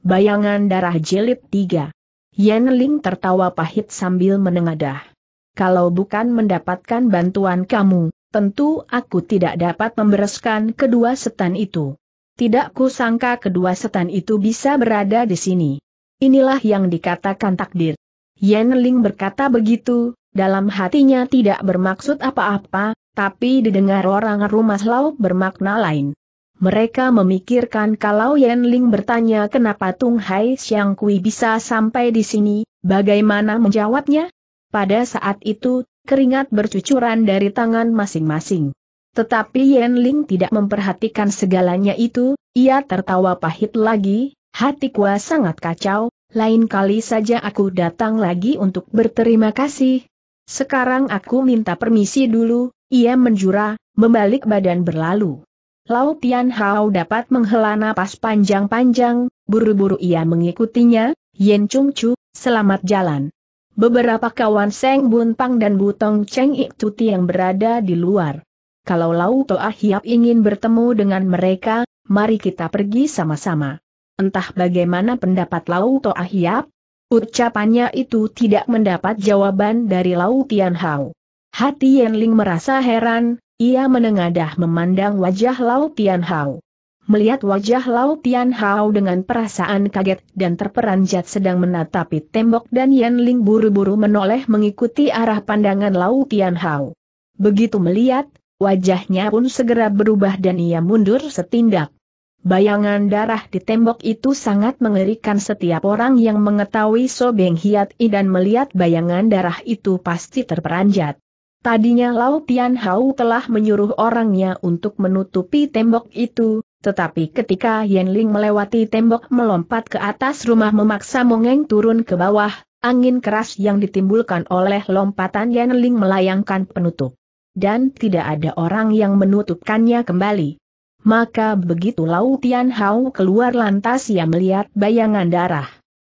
Bayangan darah jelit 3. Yen Ling tertawa pahit sambil menengadah. Kalau bukan mendapatkan bantuan kamu, tentu aku tidak dapat membereskan kedua setan itu. Tidak kusangka kedua setan itu bisa berada di sini. Inilah yang dikatakan takdir. Yen Ling berkata begitu, dalam hatinya tidak bermaksud apa-apa, tapi didengar orang rumah laut bermakna lain. Mereka memikirkan kalau Yen Ling bertanya kenapa Tung Hai Xiang Kui bisa sampai di sini, bagaimana menjawabnya? Pada saat itu, keringat bercucuran dari tangan masing-masing. Tetapi Yen Ling tidak memperhatikan segalanya itu, ia tertawa pahit lagi, hati kuah sangat kacau, lain kali saja aku datang lagi untuk berterima kasih. Sekarang aku minta permisi dulu, ia menjura, membalik badan berlalu. Lautian Tian Hao dapat menghela napas panjang-panjang, buru-buru ia mengikutinya, Yen Chung Chu, selamat jalan. Beberapa kawan Seng Bun Pang dan Butong Cheng Ik Tuti yang berada di luar. Kalau Lau Toa Hiap ingin bertemu dengan mereka, mari kita pergi sama-sama. Entah bagaimana pendapat Lau Toa Hiap, ucapannya itu tidak mendapat jawaban dari Lautian Tian Hao. Hati Yen Ling merasa heran, ia menengadah memandang wajah Lau Tian Hao. Melihat wajah Lau Tian Hao dengan perasaan kaget dan terperanjat sedang menatapi tembok dan Yan Ling buru-buru menoleh mengikuti arah pandangan Lau Tian Hao. Begitu melihat, wajahnya pun segera berubah dan ia mundur setindak. Bayangan darah di tembok itu sangat mengerikan setiap orang yang mengetahui Sobeng Hiat I dan melihat bayangan darah itu pasti terperanjat. Tadinya Lao Tian Hao telah menyuruh orangnya untuk menutupi tembok itu, tetapi ketika Yan Ling melewati tembok melompat ke atas rumah memaksa Mongeng turun ke bawah, angin keras yang ditimbulkan oleh lompatan Yan Ling melayangkan penutup. Dan tidak ada orang yang menutupkannya kembali. Maka begitu Lao Tian Hao keluar lantas ia melihat bayangan darah.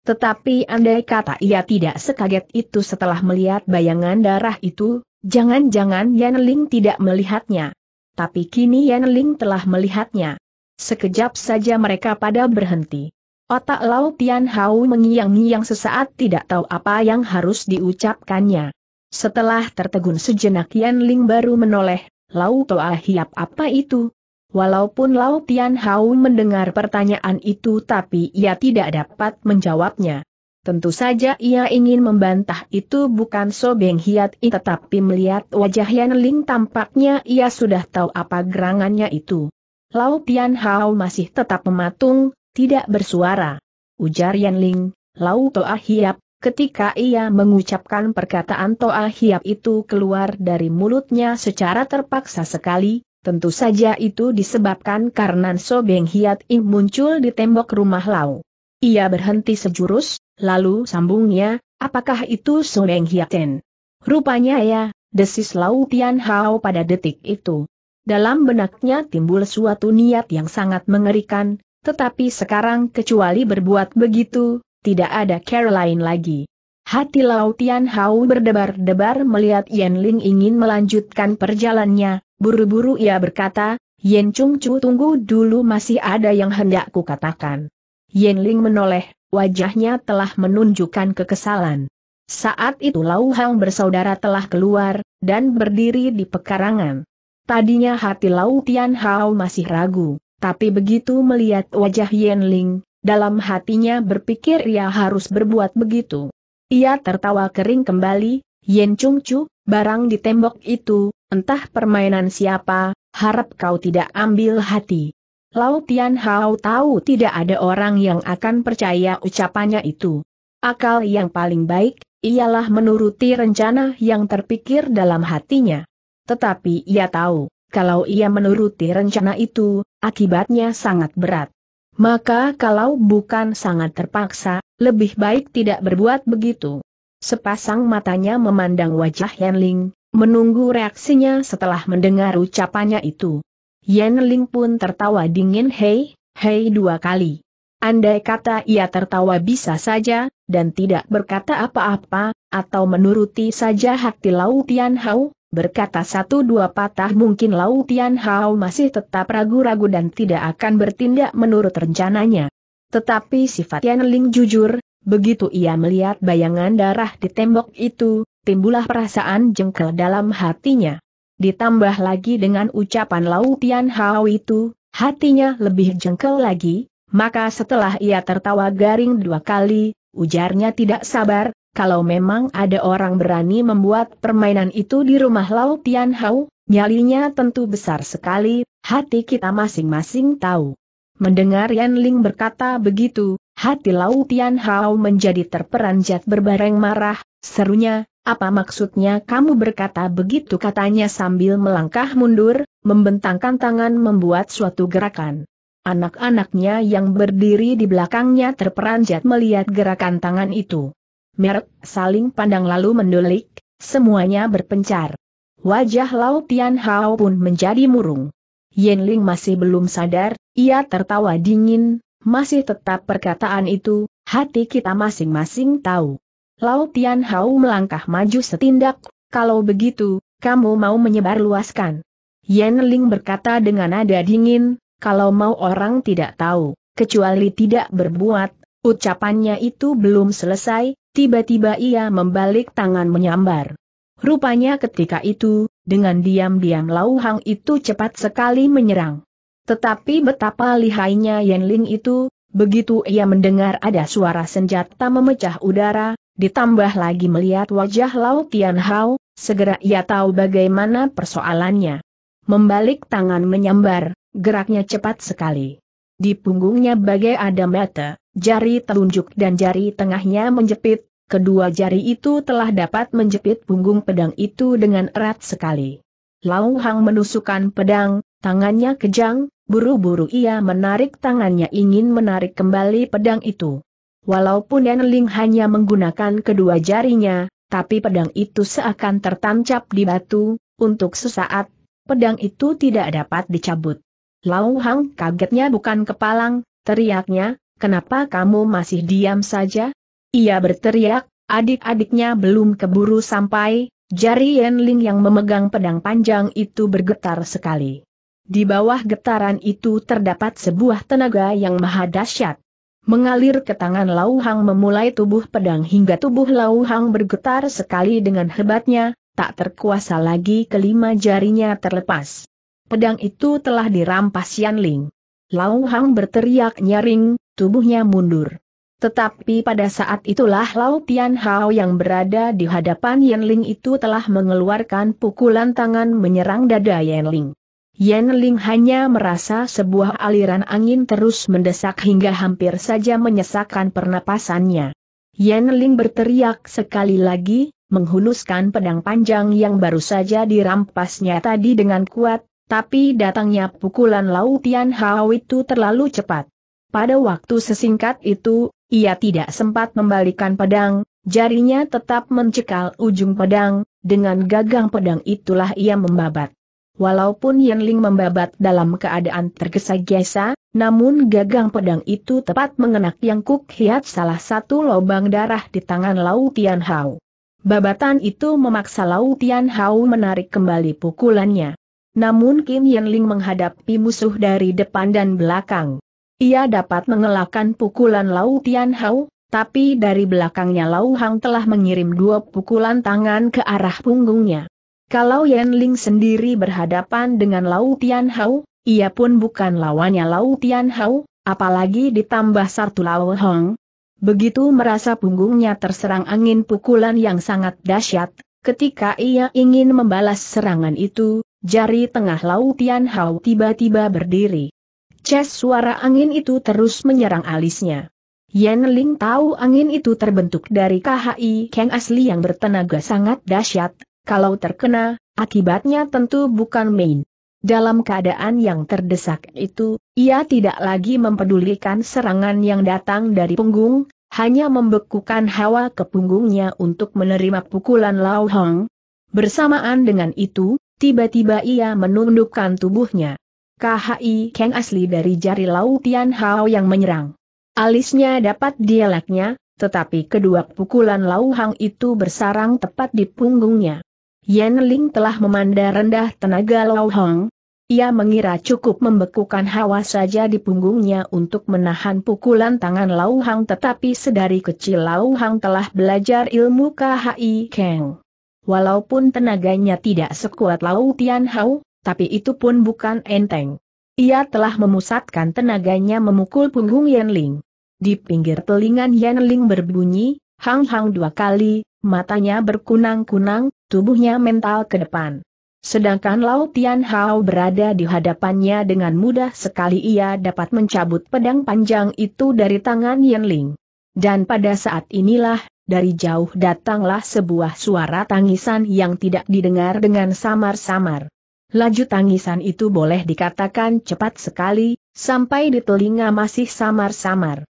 Tetapi andai kata ia tidak sekaget itu setelah melihat bayangan darah itu, Jangan-jangan Yan Ling tidak melihatnya. Tapi kini Yan Ling telah melihatnya. Sekejap saja mereka pada berhenti. Otak Lao Tian Hao mengiang-ngiang sesaat tidak tahu apa yang harus diucapkannya. Setelah tertegun sejenak Yan Ling baru menoleh, Lao Toa Hiap apa itu? Walaupun Lao Tian Hao mendengar pertanyaan itu tapi ia tidak dapat menjawabnya. Tentu saja ia ingin membantah itu bukan Sobeng Hiat I tetapi melihat wajah Yan Ling tampaknya ia sudah tahu apa gerangannya itu. Lau Pian Hao masih tetap mematung, tidak bersuara. Ujar Yan Ling, Lau Toa Hiap, ketika ia mengucapkan perkataan Toa Hiap itu keluar dari mulutnya secara terpaksa sekali, tentu saja itu disebabkan karena Sobeng Hiat muncul di tembok rumah Lau. Ia berhenti sejurus, lalu sambungnya, apakah itu Soeng Hiaten? Rupanya ya, desis Lau Tian Hao pada detik itu. Dalam benaknya timbul suatu niat yang sangat mengerikan, tetapi sekarang kecuali berbuat begitu, tidak ada lain lagi. Hati Lau Tian Hao berdebar-debar melihat Yen Ling ingin melanjutkan perjalannya, buru-buru ia berkata, Yen Chung Chu tunggu dulu masih ada yang hendak kukatakan. Yen Ling menoleh, wajahnya telah menunjukkan kekesalan. Saat itu Lau Hang bersaudara telah keluar, dan berdiri di pekarangan. Tadinya hati Lau Tian Hao masih ragu, tapi begitu melihat wajah Yen Ling, dalam hatinya berpikir ia harus berbuat begitu. Ia tertawa kering kembali, Yen Chung Chu, barang di tembok itu, entah permainan siapa, harap kau tidak ambil hati. Lau Tian Hao tahu tidak ada orang yang akan percaya ucapannya itu. Akal yang paling baik, ialah menuruti rencana yang terpikir dalam hatinya. Tetapi ia tahu, kalau ia menuruti rencana itu, akibatnya sangat berat. Maka kalau bukan sangat terpaksa, lebih baik tidak berbuat begitu. Sepasang matanya memandang wajah Yan Ling, menunggu reaksinya setelah mendengar ucapannya itu. Yan Ling pun tertawa dingin hei, hei dua kali. Andai kata ia tertawa bisa saja, dan tidak berkata apa-apa, atau menuruti saja hati Lau Tian Hao, berkata satu dua patah mungkin Lau Tian Hao masih tetap ragu-ragu dan tidak akan bertindak menurut rencananya. Tetapi sifat Yan Ling jujur, begitu ia melihat bayangan darah di tembok itu, timbullah perasaan jengkel dalam hatinya. Ditambah lagi dengan ucapan Lau Tian Hao itu, hatinya lebih jengkel lagi, maka setelah ia tertawa garing dua kali, ujarnya tidak sabar, kalau memang ada orang berani membuat permainan itu di rumah Lau Tian Hao, nyalinya tentu besar sekali, hati kita masing-masing tahu. Mendengar Yan Ling berkata begitu, hati Lau Tian Hao menjadi terperanjat berbareng marah, serunya, apa maksudnya kamu berkata begitu katanya sambil melangkah mundur, membentangkan tangan membuat suatu gerakan. Anak-anaknya yang berdiri di belakangnya terperanjat melihat gerakan tangan itu. Merk saling pandang lalu mendelik, semuanya berpencar. Wajah Lao Tian Hao pun menjadi murung. Yen Ling masih belum sadar, ia tertawa dingin, masih tetap perkataan itu, hati kita masing-masing tahu. Lautian Tian Hao melangkah maju setindak, kalau begitu, kamu mau menyebar luaskan. Yan Ling berkata dengan nada dingin, kalau mau orang tidak tahu, kecuali tidak berbuat, ucapannya itu belum selesai, tiba-tiba ia membalik tangan menyambar. Rupanya ketika itu, dengan diam-diam Lao Hang itu cepat sekali menyerang. Tetapi betapa lihainya Yan Ling itu, begitu ia mendengar ada suara senjata memecah udara, Ditambah lagi melihat wajah Lau Tian Hao, segera ia tahu bagaimana persoalannya. Membalik tangan menyambar, geraknya cepat sekali. Di punggungnya bagai ada mata, jari telunjuk dan jari tengahnya menjepit, kedua jari itu telah dapat menjepit punggung pedang itu dengan erat sekali. Lau Hang menusukkan pedang, tangannya kejang, buru-buru ia menarik tangannya ingin menarik kembali pedang itu. Walaupun Enling hanya menggunakan kedua jarinya, tapi pedang itu seakan tertancap di batu, untuk sesaat, pedang itu tidak dapat dicabut. Lau Hang kagetnya bukan kepalang, teriaknya, kenapa kamu masih diam saja? Ia berteriak, adik-adiknya belum keburu sampai, jari Enling yang memegang pedang panjang itu bergetar sekali. Di bawah getaran itu terdapat sebuah tenaga yang maha dahsyat mengalir ke tangan Lau Hang, memulai tubuh pedang hingga tubuh Lau Hang bergetar sekali dengan hebatnya, tak terkuasa lagi kelima jarinya terlepas. Pedang itu telah dirampas Yan Ling. Lau Hang berteriak nyaring, tubuhnya mundur. Tetapi pada saat itulah Lau Tian Hao yang berada di hadapan Yan Ling itu telah mengeluarkan pukulan tangan menyerang dada Yan Ling. Yen Ling hanya merasa sebuah aliran angin terus mendesak hingga hampir saja menyesakkan pernapasannya. Yen Ling berteriak sekali lagi, menghunuskan pedang panjang yang baru saja dirampasnya tadi dengan kuat, tapi datangnya pukulan Lau Tian Hao itu terlalu cepat. Pada waktu sesingkat itu, ia tidak sempat membalikan pedang, jarinya tetap mencekal ujung pedang, dengan gagang pedang itulah ia membabat. Walaupun Ling membabat dalam keadaan tergesa-gesa, namun gagang pedang itu tepat mengenak yang Kuk Hiat salah satu lobang darah di tangan Lau Tian Hao. Babatan itu memaksa Lau Tian Hao menarik kembali pukulannya. Namun Kim Ling menghadapi musuh dari depan dan belakang. Ia dapat mengelakkan pukulan Lau Tian Hao, tapi dari belakangnya Lau Hang telah mengirim dua pukulan tangan ke arah punggungnya. Kalau Yan Ling sendiri berhadapan dengan Lau Tian Hao, ia pun bukan lawannya Lau Tian Hao, apalagi ditambah Sartu Lau Hong. Begitu merasa punggungnya terserang angin pukulan yang sangat dahsyat, ketika ia ingin membalas serangan itu, jari tengah Lau Tian Hao tiba-tiba berdiri. Ces suara angin itu terus menyerang alisnya. Yan Ling tahu angin itu terbentuk dari KHI Kang asli yang bertenaga sangat dahsyat, kalau terkena, akibatnya tentu bukan main. Dalam keadaan yang terdesak itu, ia tidak lagi mempedulikan serangan yang datang dari punggung, hanya membekukan hawa ke punggungnya untuk menerima pukulan Lao Hong. Bersamaan dengan itu, tiba-tiba ia menundukkan tubuhnya. KHI Kang asli dari jari Lau Tian Hao yang menyerang. Alisnya dapat dialeknya, tetapi kedua pukulan Lau Hang itu bersarang tepat di punggungnya. Yan Ling telah memandang rendah tenaga Lao Hong. Ia mengira cukup membekukan hawa saja di punggungnya untuk menahan pukulan tangan Lau Hang tetapi sedari kecil Lau Hang telah belajar ilmu KHI Kang. Walaupun tenaganya tidak sekuat Lau Tian Hao, tapi itu pun bukan enteng. Ia telah memusatkan tenaganya memukul punggung Yan Ling. Di pinggir telingan Yan Ling berbunyi, hang-hang dua kali, matanya berkunang-kunang, tubuhnya mental ke depan. Sedangkan Lao Tian Hao berada di hadapannya dengan mudah sekali ia dapat mencabut pedang panjang itu dari tangan Yan Ling. Dan pada saat inilah, dari jauh datanglah sebuah suara tangisan yang tidak didengar dengan samar-samar. Laju tangisan itu boleh dikatakan cepat sekali, sampai di telinga masih samar-samar.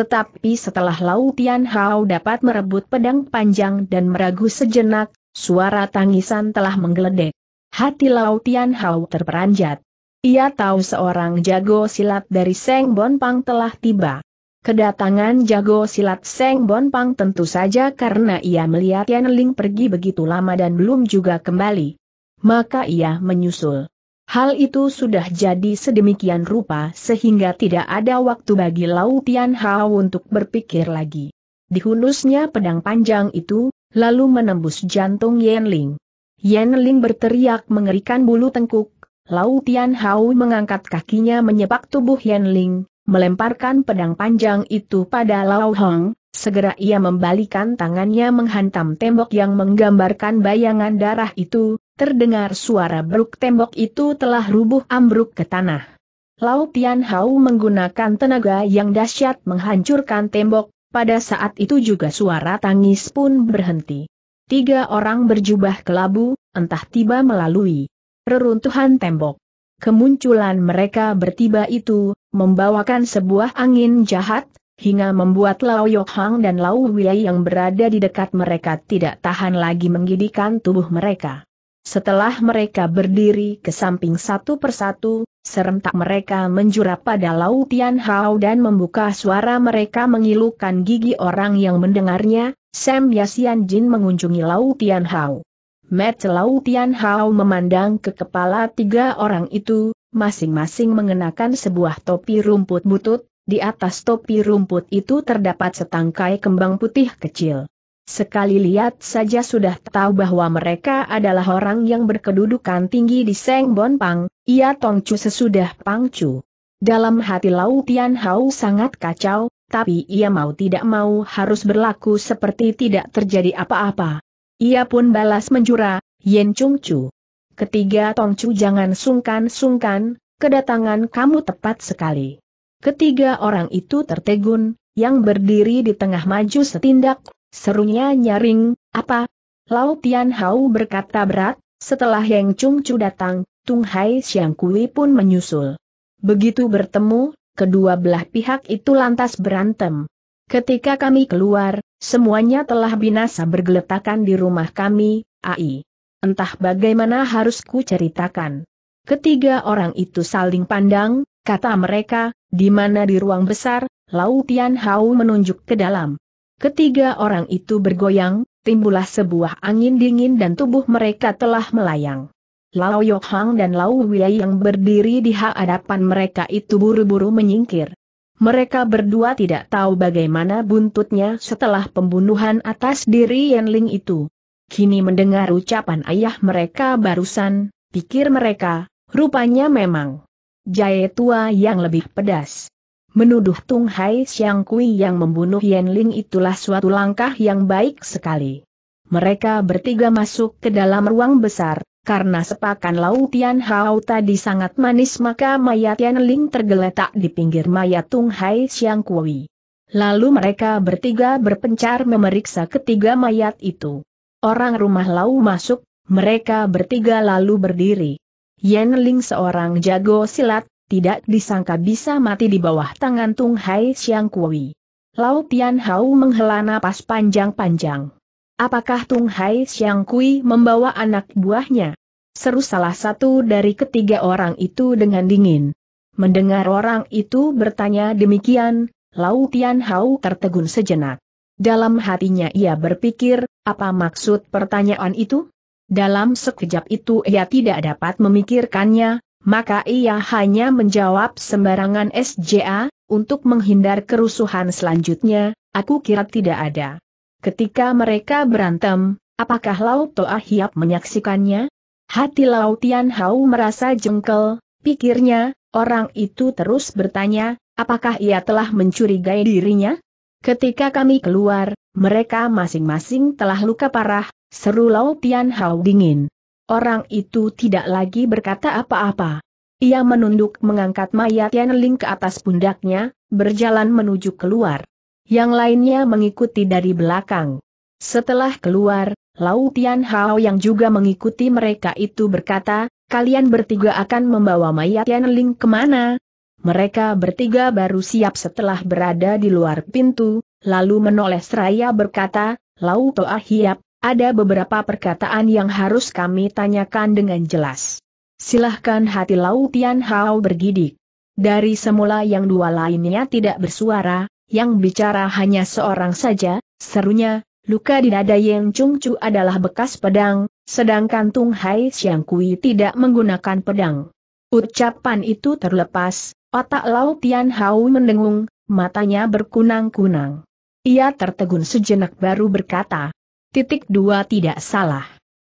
Tetapi setelah Lau Hao dapat merebut pedang panjang dan meragu sejenak, suara tangisan telah menggeledek. Hati Lau Hao terperanjat. Ia tahu seorang jago silat dari Seng Bon Pang telah tiba. Kedatangan jago silat Seng Bon Pang tentu saja karena ia melihat Yan Ling pergi begitu lama dan belum juga kembali. Maka ia menyusul. Hal itu sudah jadi sedemikian rupa sehingga tidak ada waktu bagi Lau Tian Hao untuk berpikir lagi. Dihunusnya pedang panjang itu, lalu menembus jantung Yen Ling. Yen Ling berteriak mengerikan bulu tengkuk, Lau Tian Hao mengangkat kakinya menyepak tubuh Yen Ling, melemparkan pedang panjang itu pada Lau Hong, segera ia membalikan tangannya menghantam tembok yang menggambarkan bayangan darah itu, terdengar suara beruk tembok itu telah rubuh ambruk ke tanah. Lau Tian Hao menggunakan tenaga yang dahsyat menghancurkan tembok, pada saat itu juga suara tangis pun berhenti. Tiga orang berjubah kelabu, entah tiba melalui reruntuhan tembok. Kemunculan mereka bertiba itu, membawakan sebuah angin jahat, hingga membuat Lao Hang dan Lao Wei yang berada di dekat mereka tidak tahan lagi menggidikan tubuh mereka. Setelah mereka berdiri ke samping satu persatu, serentak mereka menjura pada Lautian Tian Hao dan membuka suara mereka mengilukan gigi orang yang mendengarnya, Sam Yasian Jin mengunjungi Lautian Tian Hao. Matt Lautian Hao memandang ke kepala tiga orang itu, masing-masing mengenakan sebuah topi rumput butut, di atas topi rumput itu terdapat setangkai kembang putih kecil. Sekali lihat saja sudah tahu bahwa mereka adalah orang yang berkedudukan tinggi di Seng Bon Pang, ia Tongcu sesudah Pangcu. Dalam hati Lau Tian Hao sangat kacau, tapi ia mau tidak mau harus berlaku seperti tidak terjadi apa-apa. Ia pun balas menjura, Yen Chung Chu. Ketiga Tongcu jangan sungkan-sungkan, kedatangan kamu tepat sekali. Ketiga orang itu tertegun, yang berdiri di tengah maju setindak Serunya nyaring, apa? Lau Tian Hao berkata berat, setelah Yang Chung Chu datang, Tung Hai Xiang Kui pun menyusul. Begitu bertemu, kedua belah pihak itu lantas berantem. Ketika kami keluar, semuanya telah binasa bergeletakan di rumah kami, AI. Entah bagaimana harus ku ceritakan. Ketiga orang itu saling pandang, kata mereka, di mana di ruang besar, Lau Tian Hao menunjuk ke dalam. Ketiga orang itu bergoyang, timbullah sebuah angin dingin dan tubuh mereka telah melayang. Lao Yok Hang dan Lao Wei yang berdiri di hadapan mereka itu buru-buru menyingkir. Mereka berdua tidak tahu bagaimana buntutnya setelah pembunuhan atas diri Yan Ling itu. Kini mendengar ucapan ayah mereka barusan, pikir mereka, rupanya memang jahe tua yang lebih pedas. Menuduh Tung Hai Xiang Kui yang membunuh Yen Ling itulah suatu langkah yang baik sekali. Mereka bertiga masuk ke dalam ruang besar, karena sepakan laut Tian Hao tadi sangat manis maka mayat Yen Ling tergeletak di pinggir mayat Tung Hai Xiang Kui. Lalu mereka bertiga berpencar memeriksa ketiga mayat itu. Orang rumah Lau masuk, mereka bertiga lalu berdiri. Yen Ling seorang jago silat, tidak disangka bisa mati di bawah tangan Tung Hai Siang Kui. Lau Tian Hao menghela napas panjang-panjang. Apakah Tung Hai Siang Kui membawa anak buahnya? Seru salah satu dari ketiga orang itu dengan dingin. Mendengar orang itu bertanya demikian, Lau Tian Hao tertegun sejenak. Dalam hatinya ia berpikir, apa maksud pertanyaan itu? Dalam sekejap itu ia tidak dapat memikirkannya, maka ia hanya menjawab sembarangan SJA, untuk menghindar kerusuhan selanjutnya, aku kira tidak ada. Ketika mereka berantem, apakah Lau Toa Hiap menyaksikannya? Hati Lau Tian Hao merasa jengkel, pikirnya, orang itu terus bertanya, apakah ia telah mencurigai dirinya? Ketika kami keluar, mereka masing-masing telah luka parah, seru Lau Tian Hao dingin. Orang itu tidak lagi berkata apa-apa. Ia menunduk mengangkat mayat Ling ke atas pundaknya, berjalan menuju keluar. Yang lainnya mengikuti dari belakang. Setelah keluar, Lau Tian Hao yang juga mengikuti mereka itu berkata, kalian bertiga akan membawa mayat Ling kemana? Mereka bertiga baru siap setelah berada di luar pintu, lalu menoleh seraya berkata, Lau Toa Hiap, ada beberapa perkataan yang harus kami tanyakan dengan jelas. Silahkan hati Lau Tian Hao bergidik. Dari semula yang dua lainnya tidak bersuara, yang bicara hanya seorang saja, serunya, luka di dada Yang Chung Chu adalah bekas pedang, sedangkan Tung Hai Xiang Kui tidak menggunakan pedang. Ucapan itu terlepas, otak Lau Tian Hao mendengung, matanya berkunang-kunang. Ia tertegun sejenak baru berkata, Titik dua tidak salah.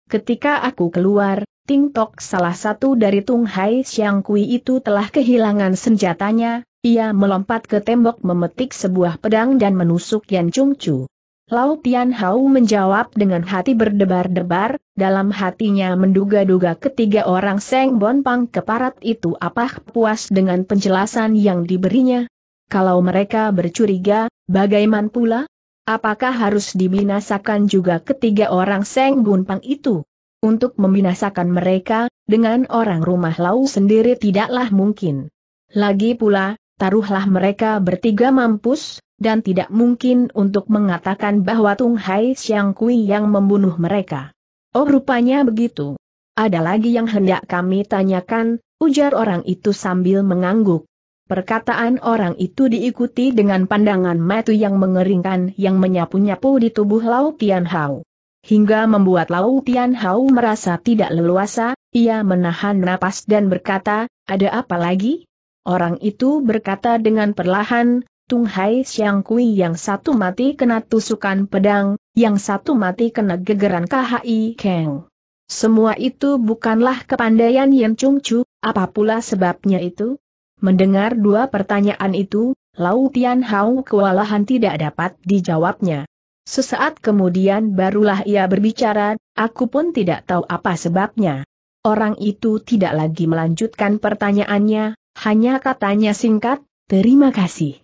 Ketika aku keluar, Ting Tok salah satu dari Tung Hai Siang Kui itu telah kehilangan senjatanya, ia melompat ke tembok memetik sebuah pedang dan menusuk Yan Chung Chu. Lau Tian Hao menjawab dengan hati berdebar-debar, dalam hatinya menduga-duga ketiga orang Seng Bon Pang keparat itu apakah puas dengan penjelasan yang diberinya. Kalau mereka bercuriga, bagaimana pula? Apakah harus dibinasakan juga ketiga orang Seng Bunpang itu? Untuk membinasakan mereka, dengan orang rumah Lau sendiri tidaklah mungkin. Lagi pula, taruhlah mereka bertiga mampus, dan tidak mungkin untuk mengatakan bahwa Tung Hai Siang Kui yang membunuh mereka. Oh rupanya begitu. Ada lagi yang hendak kami tanyakan, ujar orang itu sambil mengangguk. Perkataan orang itu diikuti dengan pandangan mata yang mengeringkan yang menyapu-nyapu di tubuh Lau Tian Hao. Hingga membuat Lau Tian Hao merasa tidak leluasa, ia menahan napas dan berkata, ada apa lagi? Orang itu berkata dengan perlahan, Tung Hai Siang Kui yang satu mati kena tusukan pedang, yang satu mati kena gegeran KHI Kang. Semua itu bukanlah kepandaian yang Chung Chu, apa pula sebabnya itu? Mendengar dua pertanyaan itu, Lau Tian Hao kewalahan tidak dapat dijawabnya. Sesaat kemudian barulah ia berbicara, aku pun tidak tahu apa sebabnya. Orang itu tidak lagi melanjutkan pertanyaannya, hanya katanya singkat, terima kasih.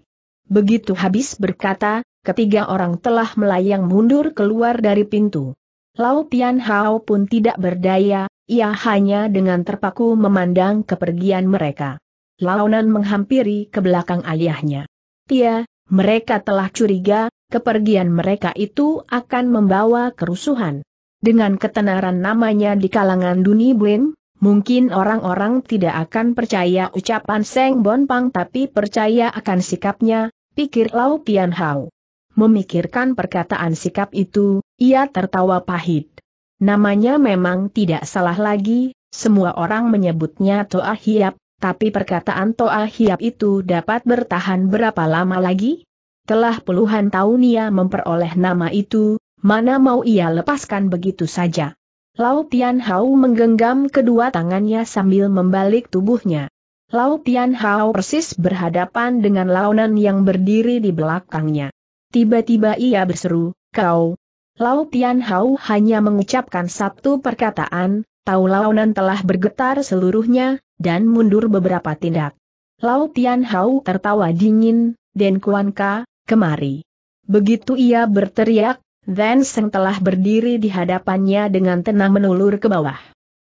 Begitu habis berkata, ketiga orang telah melayang mundur keluar dari pintu. Lau Tian Hao pun tidak berdaya, ia hanya dengan terpaku memandang kepergian mereka. Launan menghampiri ke belakang ayahnya. Tia, mereka telah curiga, kepergian mereka itu akan membawa kerusuhan. Dengan ketenaran namanya di kalangan Duni Blin, Mungkin orang-orang tidak akan percaya ucapan Seng Bon Pang tapi percaya akan sikapnya, pikir Lau Pian Hao. Memikirkan perkataan sikap itu, ia tertawa pahit. Namanya memang tidak salah lagi, semua orang menyebutnya Toa Hiap, tapi perkataan Toa Hiap itu dapat bertahan berapa lama lagi? Telah puluhan tahun ia memperoleh nama itu, mana mau ia lepaskan begitu saja. Lau Tian Hao menggenggam kedua tangannya sambil membalik tubuhnya. Lau Tian Hao persis berhadapan dengan launan yang berdiri di belakangnya. Tiba-tiba ia berseru, kau. Lau Tian Hao hanya mengucapkan satu perkataan, tahu launan telah bergetar seluruhnya, dan mundur beberapa tindak. Lautian Tian Hao tertawa dingin, Den Kuan Ka, kemari. Begitu ia berteriak, Zen Seng telah berdiri di hadapannya dengan tenang menulur ke bawah.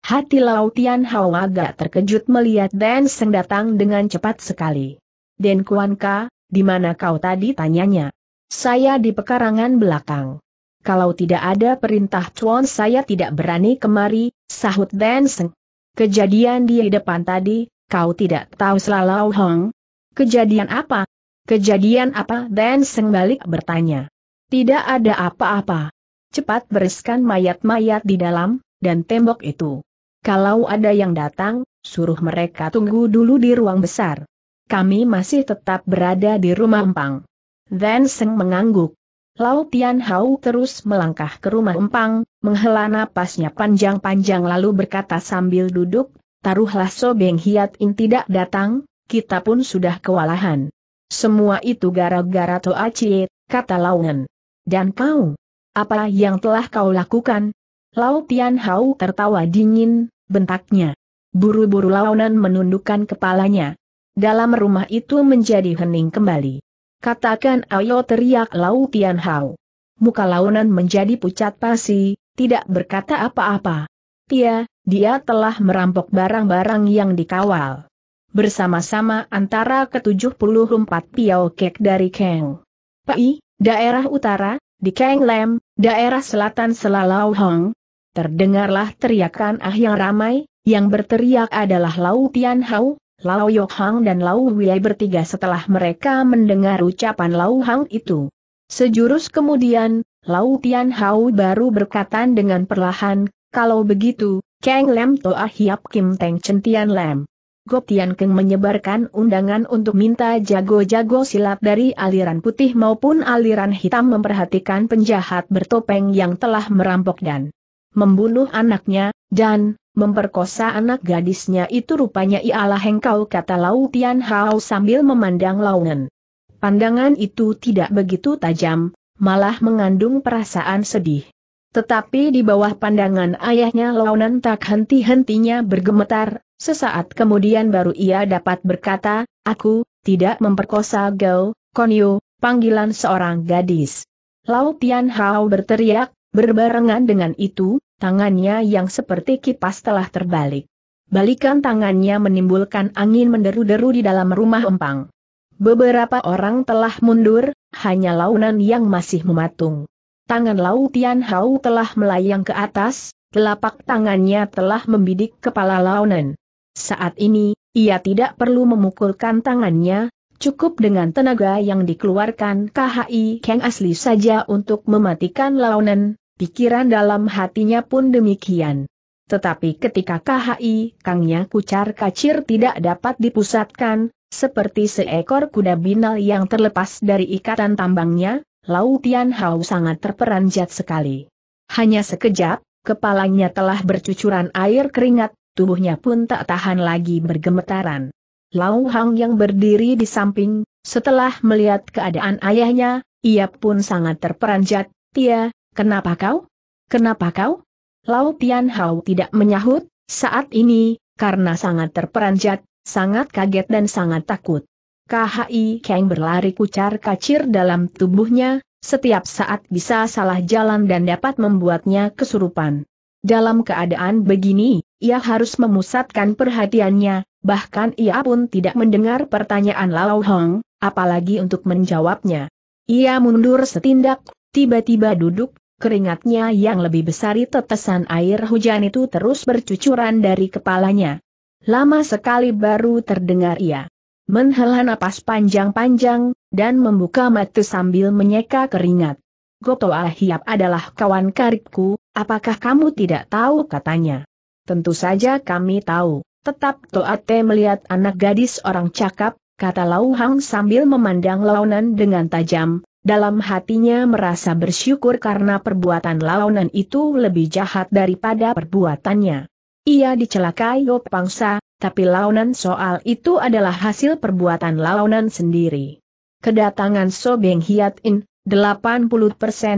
Hati Lautian Tian Hao agak terkejut melihat Zen Seng datang dengan cepat sekali. Den Kuan Ka, di mana kau tadi tanyanya? Saya di pekarangan belakang. Kalau tidak ada perintah Chuan saya tidak berani kemari, sahut Den Seng. Kejadian di depan tadi, kau tidak tahu selalu Hong? Kejadian apa? Kejadian apa? Dan Seng balik bertanya. Tidak ada apa-apa. Cepat bereskan mayat-mayat di dalam, dan tembok itu. Kalau ada yang datang, suruh mereka tunggu dulu di ruang besar. Kami masih tetap berada di rumah empang. Dan Seng mengangguk. Lau Tian Hao terus melangkah ke rumah empang, menghela napasnya panjang-panjang lalu berkata sambil duduk, taruhlah Sobeng Hiat In tidak datang, kita pun sudah kewalahan. Semua itu gara-gara Toa Cie, kata Laungan. Dan kau? Apa yang telah kau lakukan? Lau Tian Hao tertawa dingin, bentaknya. Buru-buru Nen menundukkan kepalanya. Dalam rumah itu menjadi hening kembali. Katakan ayo teriak Lau Tian Hao. Muka launan menjadi pucat pasi, tidak berkata apa-apa. Tia, dia telah merampok barang-barang yang dikawal. Bersama-sama antara ke-74 Piao Kek dari Kang. Pai, daerah utara, di Kang Lem, daerah selatan Selalau Hong. Terdengarlah teriakan ah yang ramai, yang berteriak adalah Lau Tian Hao, Lao Yok Hang dan Lao Wei bertiga setelah mereka mendengar ucapan Lao Hang itu. Sejurus kemudian, Lao Tian Hao baru berkata dengan perlahan, kalau begitu, Kang Lem Toa Hiap Kim Teng Centian Lem. Gop Tian Keng menyebarkan undangan untuk minta jago-jago silat dari aliran putih maupun aliran hitam memperhatikan penjahat bertopeng yang telah merampok dan membunuh anaknya, dan Memperkosa anak gadisnya itu rupanya ialah engkau kata Lau Tian Hao sambil memandang Launen. Pandangan itu tidak begitu tajam, malah mengandung perasaan sedih. Tetapi di bawah pandangan ayahnya Launen tak henti-hentinya bergemetar, sesaat kemudian baru ia dapat berkata, Aku, tidak memperkosa Gao, Konyo, panggilan seorang gadis. Lau Tian Hao berteriak, berbarengan dengan itu, tangannya yang seperti kipas telah terbalik. Balikan tangannya menimbulkan angin menderu-deru di dalam rumah empang. Beberapa orang telah mundur, hanya launan yang masih mematung. Tangan Lau Tian Hao telah melayang ke atas, telapak tangannya telah membidik kepala launan. Saat ini, ia tidak perlu memukulkan tangannya, cukup dengan tenaga yang dikeluarkan KHI Kang asli saja untuk mematikan launan, Pikiran dalam hatinya pun demikian. Tetapi ketika KHI Kangnya kucar kacir tidak dapat dipusatkan, seperti seekor kuda binal yang terlepas dari ikatan tambangnya, Lau Tian Hao sangat terperanjat sekali. Hanya sekejap, kepalanya telah bercucuran air keringat, tubuhnya pun tak tahan lagi bergemetaran. Lau Hang yang berdiri di samping, setelah melihat keadaan ayahnya, ia pun sangat terperanjat, Tia, Kenapa kau? Kenapa kau? Lau Tian Hao tidak menyahut, saat ini, karena sangat terperanjat, sangat kaget dan sangat takut. KHI Kang berlari kucar kacir dalam tubuhnya, setiap saat bisa salah jalan dan dapat membuatnya kesurupan. Dalam keadaan begini, ia harus memusatkan perhatiannya, bahkan ia pun tidak mendengar pertanyaan Lau Hong, apalagi untuk menjawabnya. Ia mundur setindak, tiba-tiba duduk, Keringatnya yang lebih besar tetesan air hujan itu terus bercucuran dari kepalanya. Lama sekali baru terdengar ia menghela napas panjang-panjang, dan membuka mata sambil menyeka keringat. Goto Ahiap adalah kawan karibku, apakah kamu tidak tahu katanya. Tentu saja kami tahu, tetap Toate melihat anak gadis orang cakap, kata Lauhang sambil memandang Launan dengan tajam, dalam hatinya merasa bersyukur karena perbuatan lawanan itu lebih jahat daripada perbuatannya. Ia dicelakai oh, Pangsa, tapi lawanan soal itu adalah hasil perbuatan lawanan sendiri. Kedatangan Sobeng Hiat In, 80%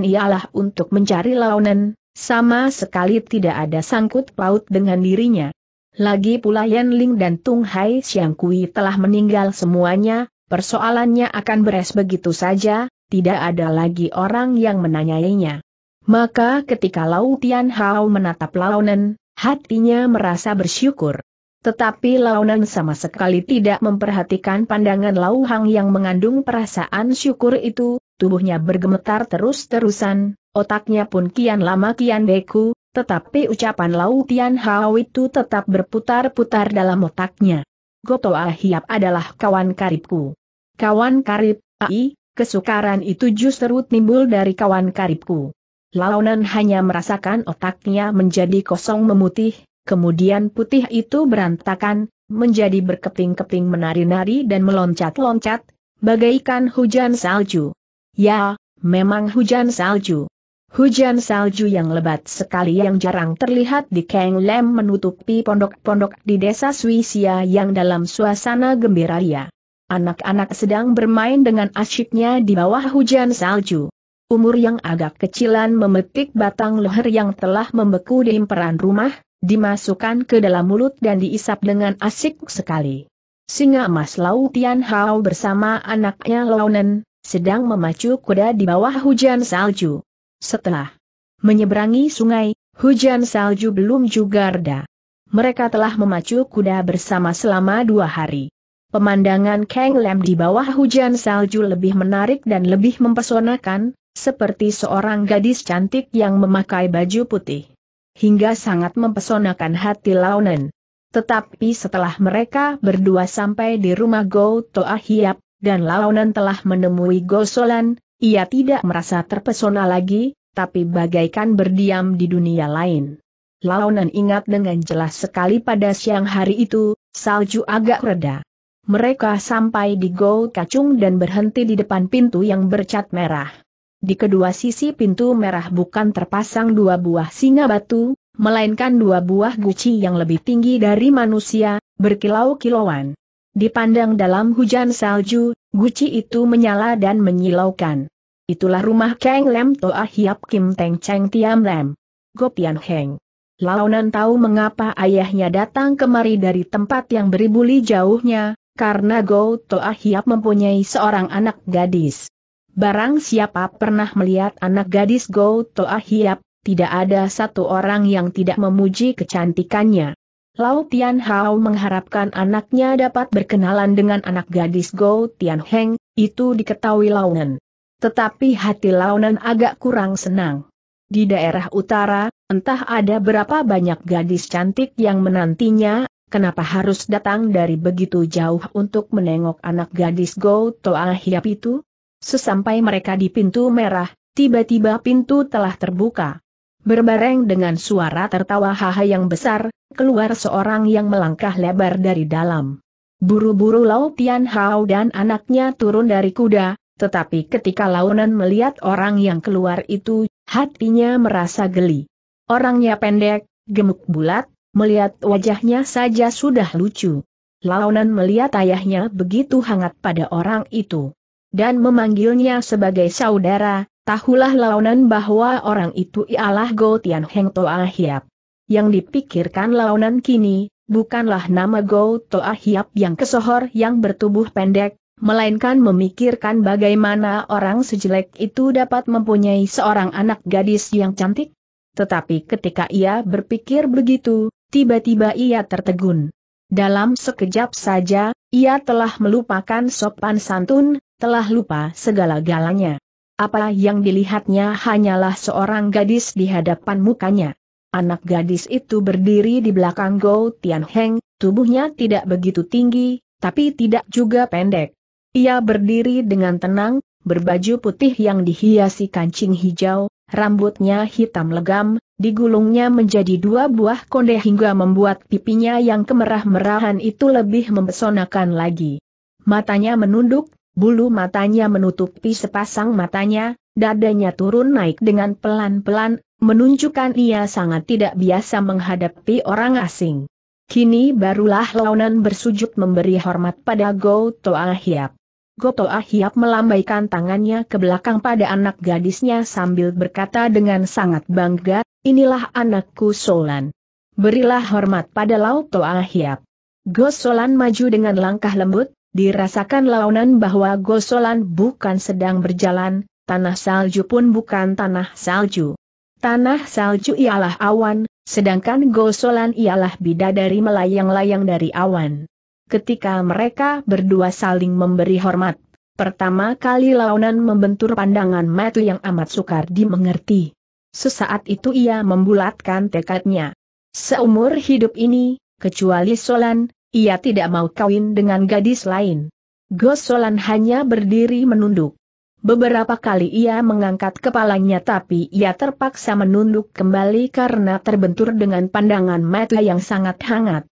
ialah untuk mencari lawanan, sama sekali tidak ada sangkut paut dengan dirinya. Lagi pula Yan Ling dan Tung Hai Siang Kui telah meninggal semuanya, persoalannya akan beres begitu saja, tidak ada lagi orang yang menanyainya. Maka ketika Lau Tian Hao menatap Nen, hatinya merasa bersyukur. Tetapi Launan sama sekali tidak memperhatikan pandangan Lau Hang yang mengandung perasaan syukur itu, tubuhnya bergemetar terus-terusan, otaknya pun kian lama kian beku, tetapi ucapan Lau Tian Hao itu tetap berputar-putar dalam otaknya. Goto Ahiap adalah kawan karibku. Kawan karib, ai, Kesukaran itu justru timbul dari kawan karibku. Launan hanya merasakan otaknya menjadi kosong memutih, kemudian putih itu berantakan, menjadi berkeping-keping menari-nari dan meloncat-loncat, bagaikan hujan salju. Ya, memang hujan salju. Hujan salju yang lebat sekali yang jarang terlihat di Kang Lem menutupi pondok-pondok di desa Swisia yang dalam suasana gembira ria. Anak-anak sedang bermain dengan asyiknya di bawah hujan salju. Umur yang agak kecilan memetik batang leher yang telah membeku di himperan rumah, dimasukkan ke dalam mulut dan diisap dengan asyik sekali. Singa emas Lau Tian Hao bersama anaknya Launen, sedang memacu kuda di bawah hujan salju. Setelah menyeberangi sungai, hujan salju belum juga reda mereka telah memacu kuda bersama selama dua hari. Pemandangan Kang Lam di bawah hujan salju lebih menarik dan lebih mempesonakan, seperti seorang gadis cantik yang memakai baju putih. Hingga sangat mempesonakan hati Launen. Tetapi setelah mereka berdua sampai di rumah Go Toa Hiap, dan Launen telah menemui Go Solan, ia tidak merasa terpesona lagi, tapi bagaikan berdiam di dunia lain. Launen ingat dengan jelas sekali pada siang hari itu, salju agak reda. Mereka sampai di Go Kacung dan berhenti di depan pintu yang bercat merah. Di kedua sisi pintu merah bukan terpasang dua buah singa batu, melainkan dua buah guci yang lebih tinggi dari manusia, berkilau-kilauan. Dipandang dalam hujan salju, guci itu menyala dan menyilaukan. Itulah rumah Kang Lem Toa Hiap Kim Teng Cheng Tiam Lem. Gopian Heng. Nan tahu mengapa ayahnya datang kemari dari tempat yang beribu li jauhnya, karena Go Toa Hiap mempunyai seorang anak gadis. Barang siapa pernah melihat anak gadis Go Toa Hiap, tidak ada satu orang yang tidak memuji kecantikannya. Lau Tian Hao mengharapkan anaknya dapat berkenalan dengan anak gadis Go Tian Heng, itu diketahui Launan. Tetapi hati Launan agak kurang senang. Di daerah utara, entah ada berapa banyak gadis cantik yang menantinya, kenapa harus datang dari begitu jauh untuk menengok anak gadis Go Toa Hiap itu? Sesampai mereka di pintu merah, tiba-tiba pintu telah terbuka. Berbareng dengan suara tertawa haha yang besar, keluar seorang yang melangkah lebar dari dalam. Buru-buru Lau Tian Hao dan anaknya turun dari kuda, tetapi ketika Launan melihat orang yang keluar itu, hatinya merasa geli. Orangnya pendek, gemuk bulat, Melihat wajahnya saja sudah lucu. Launan melihat ayahnya begitu hangat pada orang itu. Dan memanggilnya sebagai saudara, tahulah Launan bahwa orang itu ialah Go Tian Heng Toa Hiap. Yang dipikirkan Launan kini, bukanlah nama Go Toa Hiap yang kesohor yang bertubuh pendek, melainkan memikirkan bagaimana orang sejelek itu dapat mempunyai seorang anak gadis yang cantik. Tetapi ketika ia berpikir begitu, tiba-tiba ia tertegun. Dalam sekejap saja, ia telah melupakan sopan santun, telah lupa segala-galanya. Apa yang dilihatnya hanyalah seorang gadis di hadapan mukanya. Anak gadis itu berdiri di belakang Go Tianheng, tubuhnya tidak begitu tinggi, tapi tidak juga pendek. Ia berdiri dengan tenang, berbaju putih yang dihiasi kancing hijau, rambutnya hitam legam, digulungnya menjadi dua buah konde hingga membuat pipinya yang kemerah-merahan itu lebih mempesonakan lagi. Matanya menunduk, bulu matanya menutupi sepasang matanya, dadanya turun naik dengan pelan-pelan, menunjukkan ia sangat tidak biasa menghadapi orang asing. Kini barulah Launan bersujud memberi hormat pada Go Toa Hiap. Goto Ahiap melambaikan tangannya ke belakang pada anak gadisnya sambil berkata dengan sangat bangga, inilah anakku Solan. Berilah hormat pada Lauto Ahiap. Gosolan maju dengan langkah lembut, dirasakan launan bahwa Gosolan bukan sedang berjalan, tanah salju pun bukan tanah salju. Tanah salju ialah awan, sedangkan Gosolan ialah bidadari melayang-layang dari awan ketika mereka berdua saling memberi hormat. Pertama kali Launan membentur pandangan mata yang amat sukar dimengerti. Sesaat itu ia membulatkan tekadnya. Seumur hidup ini, kecuali Solan, ia tidak mau kawin dengan gadis lain. Gosolan hanya berdiri menunduk. Beberapa kali ia mengangkat kepalanya tapi ia terpaksa menunduk kembali karena terbentur dengan pandangan mata yang sangat hangat.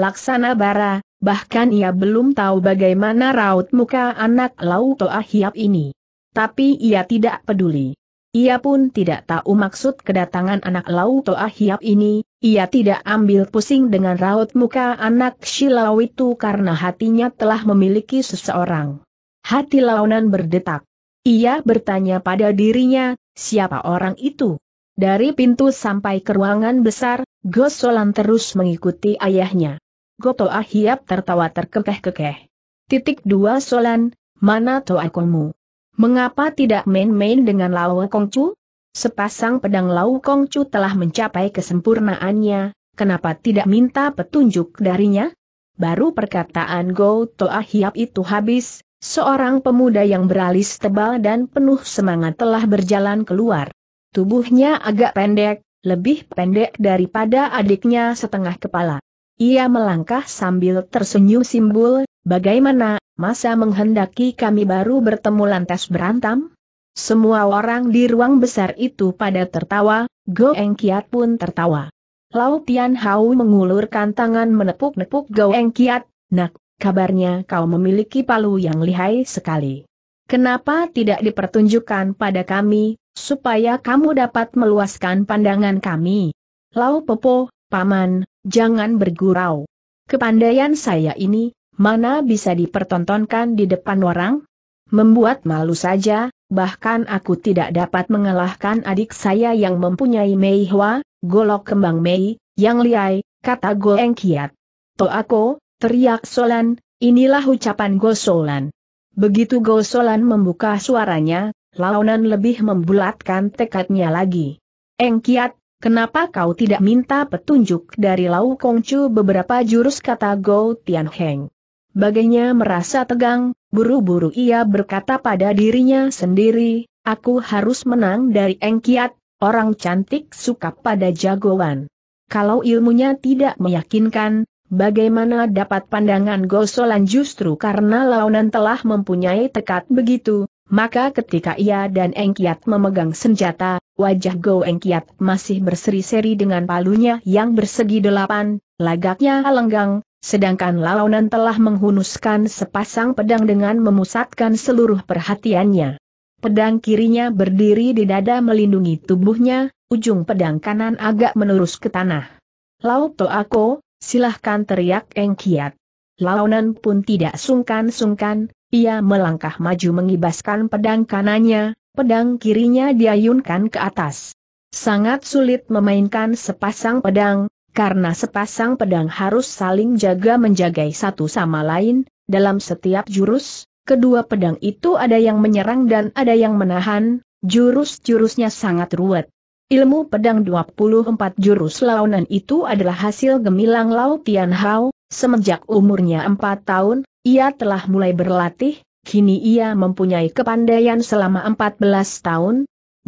Laksana bara, bahkan ia belum tahu bagaimana raut muka anak Lauto Ahiap ini. Tapi ia tidak peduli. Ia pun tidak tahu maksud kedatangan anak Lauto Ahiap ini, ia tidak ambil pusing dengan raut muka anak Shilau itu karena hatinya telah memiliki seseorang. Hati Launan berdetak. Ia bertanya pada dirinya, siapa orang itu? Dari pintu sampai ke ruangan besar, Gosolan terus mengikuti ayahnya. Goto Ahiap tertawa terkekeh-kekeh. Titik dua Solan, mana Toa Kongmu? Mengapa tidak main-main dengan Lao Kongcu? Sepasang pedang Lao Kongcu telah mencapai kesempurnaannya, kenapa tidak minta petunjuk darinya? Baru perkataan Goto Ahiap itu habis, seorang pemuda yang beralis tebal dan penuh semangat telah berjalan keluar. Tubuhnya agak pendek, lebih pendek daripada adiknya setengah kepala. Ia melangkah sambil tersenyum simbul, bagaimana, masa menghendaki kami baru bertemu lantas berantam? Semua orang di ruang besar itu pada tertawa, Go Eng Kiat pun tertawa. Lau Tian Hao mengulurkan tangan menepuk-nepuk Go Eng Kiat, nak, kabarnya kau memiliki palu yang lihai sekali. Kenapa tidak dipertunjukkan pada kami, supaya kamu dapat meluaskan pandangan kami? Lao Popo, Paman, jangan bergurau. Kepandaian saya ini, mana bisa dipertontonkan di depan orang? Membuat malu saja, bahkan aku tidak dapat mengalahkan adik saya yang mempunyai Mei Hua, golok kembang Mei, yang liai, kata Eng Kiat. Toako, teriak Solan, inilah ucapan Go Solan. Begitu Go Solan membuka suaranya, launan lebih membulatkan tekadnya lagi. Eng Kiat. Kenapa kau tidak minta petunjuk dari Lau Kongcu beberapa jurus kata Go Tian Heng? Baginya merasa tegang, buru-buru ia berkata pada dirinya sendiri, aku harus menang dari Eng Kiat. orang cantik suka pada jagoan. Kalau ilmunya tidak meyakinkan, bagaimana dapat pandangan Gosolan justru karena Launan telah mempunyai tekad begitu, maka ketika ia dan Eng Kiat memegang senjata, Wajah Goeng Kiat masih berseri-seri dengan palunya yang bersegi delapan, lagaknya lenggang, sedangkan Launan telah menghunuskan sepasang pedang dengan memusatkan seluruh perhatiannya. Pedang kirinya berdiri di dada melindungi tubuhnya, ujung pedang kanan agak menerus ke tanah. Lau to Ako, silahkan teriak Eng Kiat. Laonan pun tidak sungkan-sungkan, ia melangkah maju mengibaskan pedang kanannya, pedang kirinya diayunkan ke atas. Sangat sulit memainkan sepasang pedang, karena sepasang pedang harus saling jaga menjagai satu sama lain, dalam setiap jurus, kedua pedang itu ada yang menyerang dan ada yang menahan, jurus-jurusnya sangat ruwet. Ilmu pedang 24 jurus launan itu adalah hasil gemilang Lau Tian Hao, semenjak umurnya 4 tahun, ia telah mulai berlatih, kini ia mempunyai kepandaian selama 14 tahun.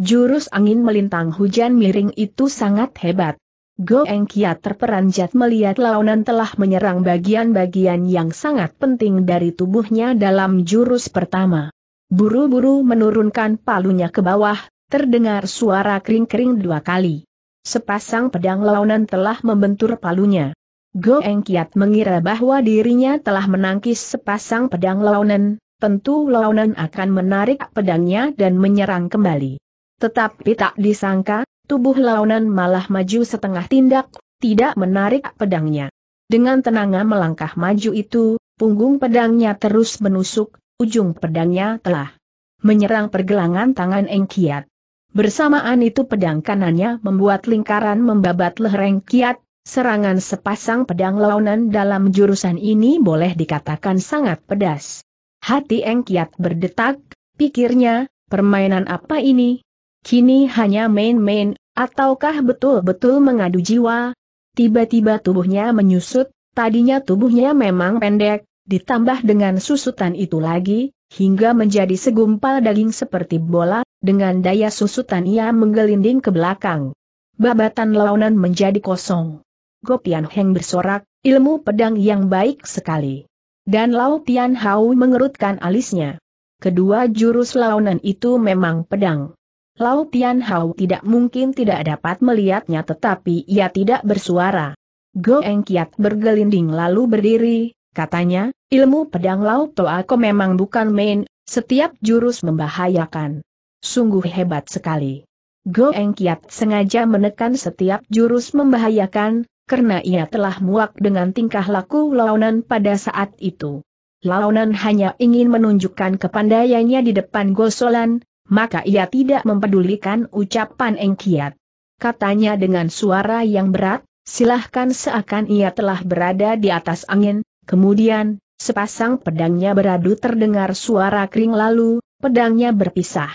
Jurus angin melintang hujan miring itu sangat hebat. Goeng Kiat terperanjat melihat lawanan telah menyerang bagian-bagian yang sangat penting dari tubuhnya dalam jurus pertama. Buru-buru menurunkan palunya ke bawah, terdengar suara kering-kering dua kali. Sepasang pedang lawanan telah membentur palunya. Goeng Kiat mengira bahwa dirinya telah menangkis sepasang pedang lawanan, tentu Launan akan menarik pedangnya dan menyerang kembali. Tetapi tak disangka, tubuh Launan malah maju setengah tindak, tidak menarik pedangnya. Dengan tenangnya melangkah maju itu, punggung pedangnya terus menusuk, ujung pedangnya telah menyerang pergelangan tangan Engkiat. Bersamaan itu pedang kanannya membuat lingkaran membabat leher Engkiat, serangan sepasang pedang Launan dalam jurusan ini boleh dikatakan sangat pedas. Hati Eng Kiat berdetak, pikirnya, permainan apa ini? Kini hanya main-main, ataukah betul-betul mengadu jiwa? Tiba-tiba tubuhnya menyusut, tadinya tubuhnya memang pendek, ditambah dengan susutan itu lagi, hingga menjadi segumpal daging seperti bola, dengan daya susutan ia menggelinding ke belakang. Babatan launan menjadi kosong. Gopian Heng bersorak, ilmu pedang yang baik sekali. Dan Lau Tian Hao mengerutkan alisnya. Kedua jurus launan itu memang pedang. Lau Tian Hao tidak mungkin tidak dapat melihatnya tetapi ia tidak bersuara. Go Eng Kiat bergelinding lalu berdiri, katanya, ilmu pedang Lau Toako memang bukan main, setiap jurus membahayakan. Sungguh hebat sekali. Go Eng Kiat sengaja menekan setiap jurus membahayakan, karena ia telah muak dengan tingkah laku Launan pada saat itu. Launan hanya ingin menunjukkan kepandaiannya di depan Gosolan, maka ia tidak mempedulikan ucapan Engkiat. Katanya dengan suara yang berat, silahkan seakan ia telah berada di atas angin, kemudian, sepasang pedangnya beradu terdengar suara kering lalu, pedangnya berpisah.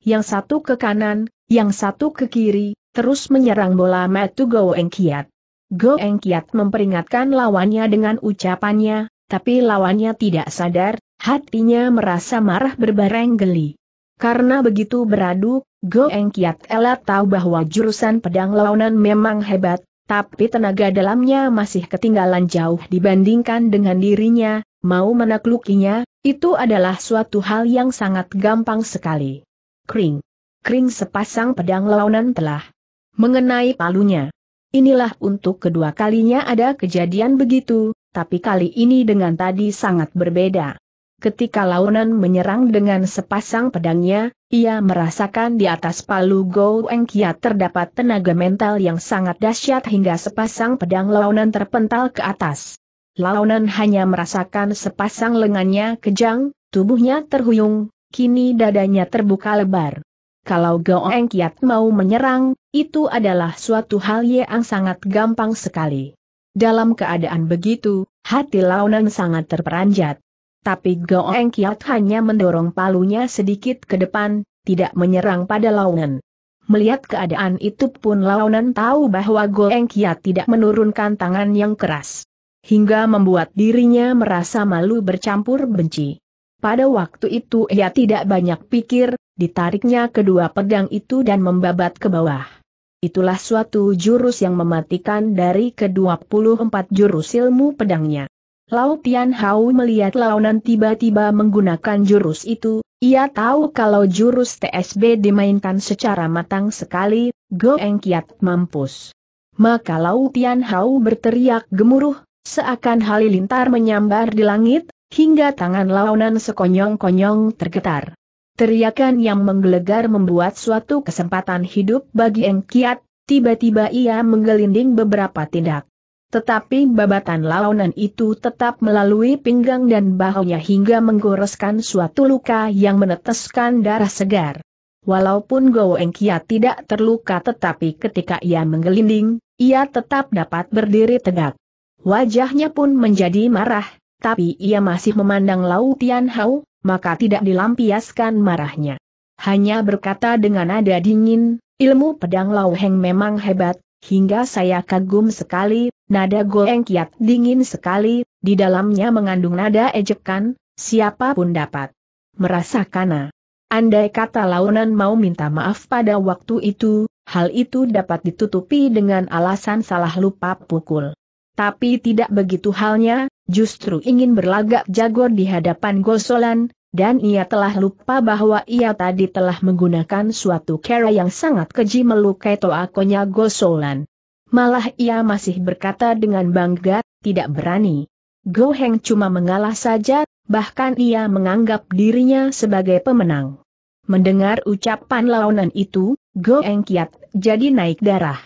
Yang satu ke kanan, yang satu ke kiri, terus menyerang bola Matugo Engkiat. Go Eng Kiat memperingatkan lawannya dengan ucapannya, tapi lawannya tidak sadar, hatinya merasa marah berbareng geli. Karena begitu beradu, Go Eng Kiat elat tahu bahwa jurusan pedang lawanan memang hebat, tapi tenaga dalamnya masih ketinggalan jauh dibandingkan dengan dirinya, mau menaklukinya, itu adalah suatu hal yang sangat gampang sekali. Kring. Kring sepasang pedang lawanan telah mengenai palunya. Inilah untuk kedua kalinya ada kejadian begitu, tapi kali ini dengan tadi sangat berbeda. Ketika Launan menyerang dengan sepasang pedangnya, ia merasakan di atas palu Go Kia terdapat tenaga mental yang sangat dahsyat hingga sepasang pedang Launan terpental ke atas. Launan hanya merasakan sepasang lengannya kejang, tubuhnya terhuyung, kini dadanya terbuka lebar kalau Goeng Kiat mau menyerang, itu adalah suatu hal yang sangat gampang sekali. Dalam keadaan begitu, hati Launan sangat terperanjat. Tapi Goeng Kiat hanya mendorong palunya sedikit ke depan, tidak menyerang pada Launan. Melihat keadaan itu pun Launan tahu bahwa Goeng Kiat tidak menurunkan tangan yang keras. Hingga membuat dirinya merasa malu bercampur benci. Pada waktu itu ia tidak banyak pikir, ditariknya kedua pedang itu dan membabat ke bawah. Itulah suatu jurus yang mematikan dari ke-24 jurus ilmu pedangnya. Lau Tian Hao melihat lawanan tiba-tiba menggunakan jurus itu, ia tahu kalau jurus TSB dimainkan secara matang sekali, Goeng Kiat mampus. Maka Lau Tian Hao berteriak gemuruh, seakan halilintar menyambar di langit, hingga tangan lawanan sekonyong-konyong tergetar. Teriakan yang menggelegar membuat suatu kesempatan hidup bagi Eng tiba-tiba ia menggelinding beberapa tindak. Tetapi babatan lawanan itu tetap melalui pinggang dan bahunya hingga menggoreskan suatu luka yang meneteskan darah segar. Walaupun Go Eng tidak terluka tetapi ketika ia menggelinding, ia tetap dapat berdiri tegak. Wajahnya pun menjadi marah, tapi ia masih memandang Lau Tian Hao, maka tidak dilampiaskan marahnya. Hanya berkata dengan nada dingin, ilmu pedang Lau Heng memang hebat, hingga saya kagum sekali, nada Goeng Kiat dingin sekali, di dalamnya mengandung nada ejekan, siapapun dapat merasakan. Andai kata Launan mau minta maaf pada waktu itu, hal itu dapat ditutupi dengan alasan salah lupa pukul. Tapi tidak begitu halnya, justru ingin berlagak jago di hadapan Gosolan, dan ia telah lupa bahwa ia tadi telah menggunakan suatu cara yang sangat keji melukai toakonya Gosolan. Malah ia masih berkata dengan bangga, tidak berani. Go Heng cuma mengalah saja, bahkan ia menganggap dirinya sebagai pemenang. Mendengar ucapan lawanan itu, Go Heng kiat jadi naik darah.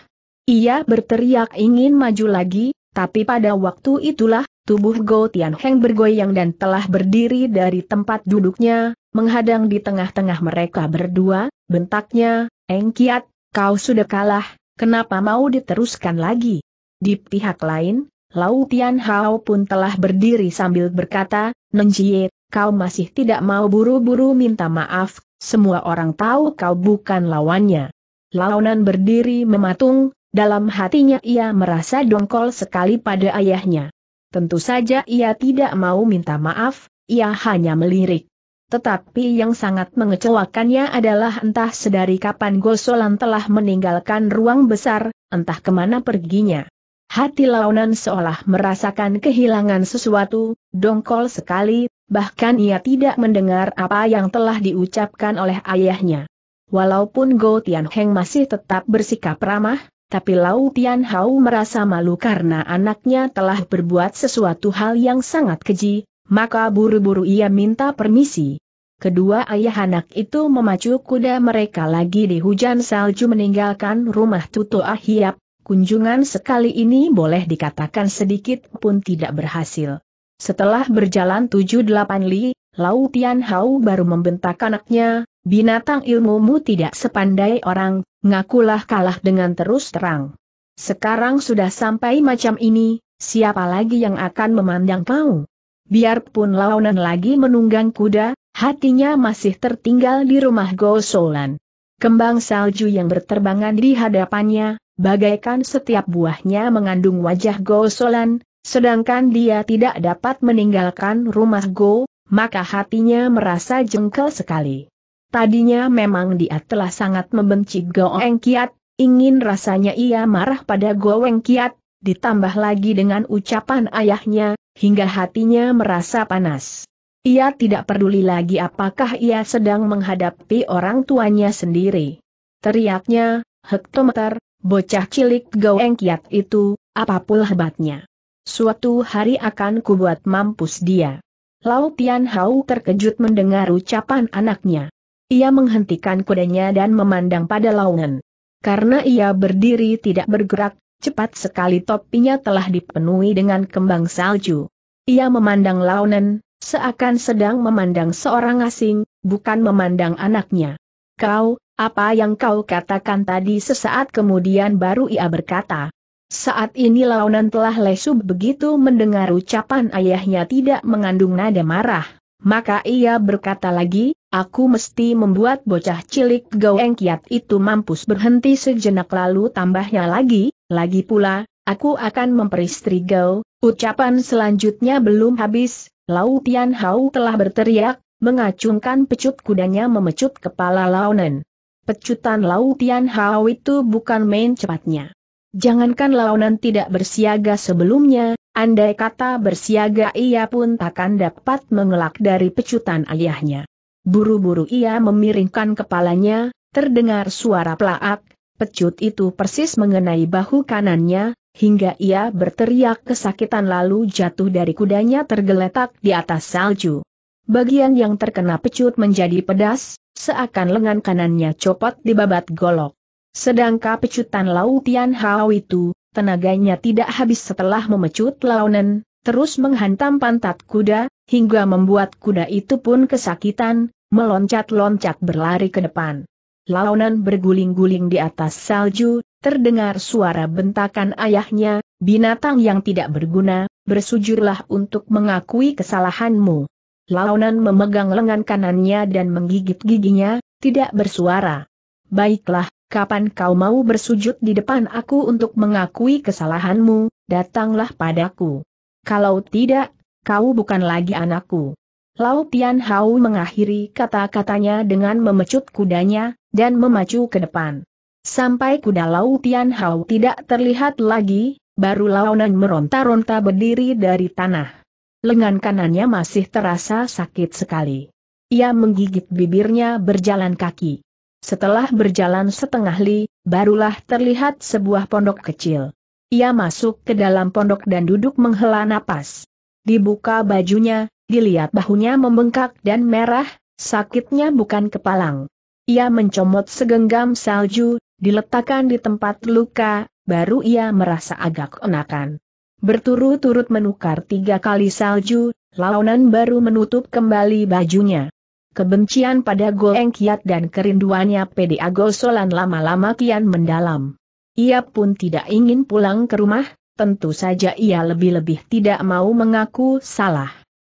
Ia berteriak ingin maju lagi, tapi pada waktu itulah Tubuh Go Tianheng bergoyang dan telah berdiri dari tempat duduknya, menghadang di tengah-tengah mereka berdua, bentaknya, Eng Kiat, kau sudah kalah, kenapa mau diteruskan lagi? Di pihak lain, Lau Tian Hao pun telah berdiri sambil berkata, Nenjie, kau masih tidak mau buru-buru minta maaf, semua orang tahu kau bukan lawannya. Launan berdiri mematung, dalam hatinya ia merasa dongkol sekali pada ayahnya. Tentu saja ia tidak mau minta maaf, ia hanya melirik. Tetapi yang sangat mengecewakannya adalah entah sedari kapan Gosolan telah meninggalkan ruang besar, entah kemana perginya. Hati Launan seolah merasakan kehilangan sesuatu, dongkol sekali, bahkan ia tidak mendengar apa yang telah diucapkan oleh ayahnya. Walaupun Go Tianheng masih tetap bersikap ramah, tapi Lau Tian Hao merasa malu karena anaknya telah berbuat sesuatu hal yang sangat keji, maka buru-buru ia minta permisi. Kedua ayah anak itu memacu kuda mereka lagi di hujan salju meninggalkan rumah Tutu Ahiap, kunjungan sekali ini boleh dikatakan sedikit pun tidak berhasil. Setelah berjalan 7-8 li, Lau Tian Hao baru membentak anaknya, Binatang ilmumu tidak sepandai orang, ngakulah kalah dengan terus terang. Sekarang sudah sampai macam ini, siapa lagi yang akan memandang kau? Biarpun lawanan lagi menunggang kuda, hatinya masih tertinggal di rumah Gosolan. Kembang salju yang berterbangan di hadapannya, bagaikan setiap buahnya mengandung wajah Gosolan, sedangkan dia tidak dapat meninggalkan rumah Go, maka hatinya merasa jengkel sekali. Tadinya memang dia telah sangat membenci Goeng Kiat, ingin rasanya ia marah pada Goeng Kiat, ditambah lagi dengan ucapan ayahnya, hingga hatinya merasa panas. Ia tidak peduli lagi apakah ia sedang menghadapi orang tuanya sendiri. Teriaknya, hektometer, bocah cilik Goeng Kiat itu, apapun hebatnya. Suatu hari akan kubuat mampus dia. Lau Tian Hao terkejut mendengar ucapan anaknya. Ia menghentikan kudanya dan memandang pada laungan. Karena ia berdiri tidak bergerak, cepat sekali topinya telah dipenuhi dengan kembang salju. Ia memandang launan, seakan sedang memandang seorang asing, bukan memandang anaknya. Kau, apa yang kau katakan tadi sesaat kemudian baru ia berkata. Saat ini launan telah lesu begitu mendengar ucapan ayahnya tidak mengandung nada marah, maka ia berkata lagi, Aku mesti membuat bocah cilik Goeng Kiat itu mampus berhenti sejenak lalu tambahnya lagi, lagi pula, aku akan memperistri Gao. Ucapan selanjutnya belum habis, Lau Tian Hao telah berteriak, mengacungkan pecut kudanya memecut kepala Launen. Pecutan Lau Tian Hao itu bukan main cepatnya. Jangankan Launen tidak bersiaga sebelumnya, andai kata bersiaga ia pun takkan dapat mengelak dari pecutan ayahnya. Buru-buru ia memiringkan kepalanya, terdengar suara plaak, pecut itu persis mengenai bahu kanannya, hingga ia berteriak kesakitan lalu jatuh dari kudanya tergeletak di atas salju. Bagian yang terkena pecut menjadi pedas, seakan lengan kanannya copot di babat golok. Sedangkan pecutan lautian hau itu, tenaganya tidak habis setelah memecut Launan, terus menghantam pantat kuda, hingga membuat kuda itu pun kesakitan, meloncat-loncat berlari ke depan. Launan berguling-guling di atas salju, terdengar suara bentakan ayahnya, binatang yang tidak berguna, bersujurlah untuk mengakui kesalahanmu. Launan memegang lengan kanannya dan menggigit giginya, tidak bersuara. Baiklah, kapan kau mau bersujud di depan aku untuk mengakui kesalahanmu, datanglah padaku. Kalau tidak, kau bukan lagi anakku. Lautian Tian Hao mengakhiri kata-katanya dengan memecut kudanya, dan memacu ke depan. Sampai kuda Lautian Tian Hao tidak terlihat lagi, baru Laonan meronta-ronta berdiri dari tanah. Lengan kanannya masih terasa sakit sekali. Ia menggigit bibirnya berjalan kaki. Setelah berjalan setengah li, barulah terlihat sebuah pondok kecil. Ia masuk ke dalam pondok dan duduk menghela napas. Dibuka bajunya, dilihat bahunya membengkak dan merah, sakitnya bukan kepalang. Ia mencomot segenggam salju, diletakkan di tempat luka, baru ia merasa agak enakan. Berturut-turut menukar tiga kali salju, Launan baru menutup kembali bajunya. Kebencian pada Goeng Kiat dan kerinduannya pede Agosolan lama-lama kian mendalam. Ia pun tidak ingin pulang ke rumah, tentu saja ia lebih-lebih tidak mau mengaku salah.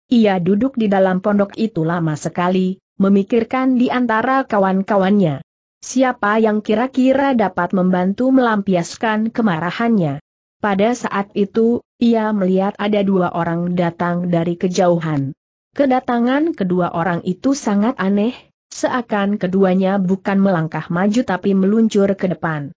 Ia duduk di dalam pondok itu lama sekali, memikirkan di antara kawan-kawannya. Siapa yang kira-kira dapat membantu melampiaskan kemarahannya. Pada saat itu, ia melihat ada dua orang datang dari kejauhan. Kedatangan kedua orang itu sangat aneh, seakan keduanya bukan melangkah maju tapi meluncur ke depan.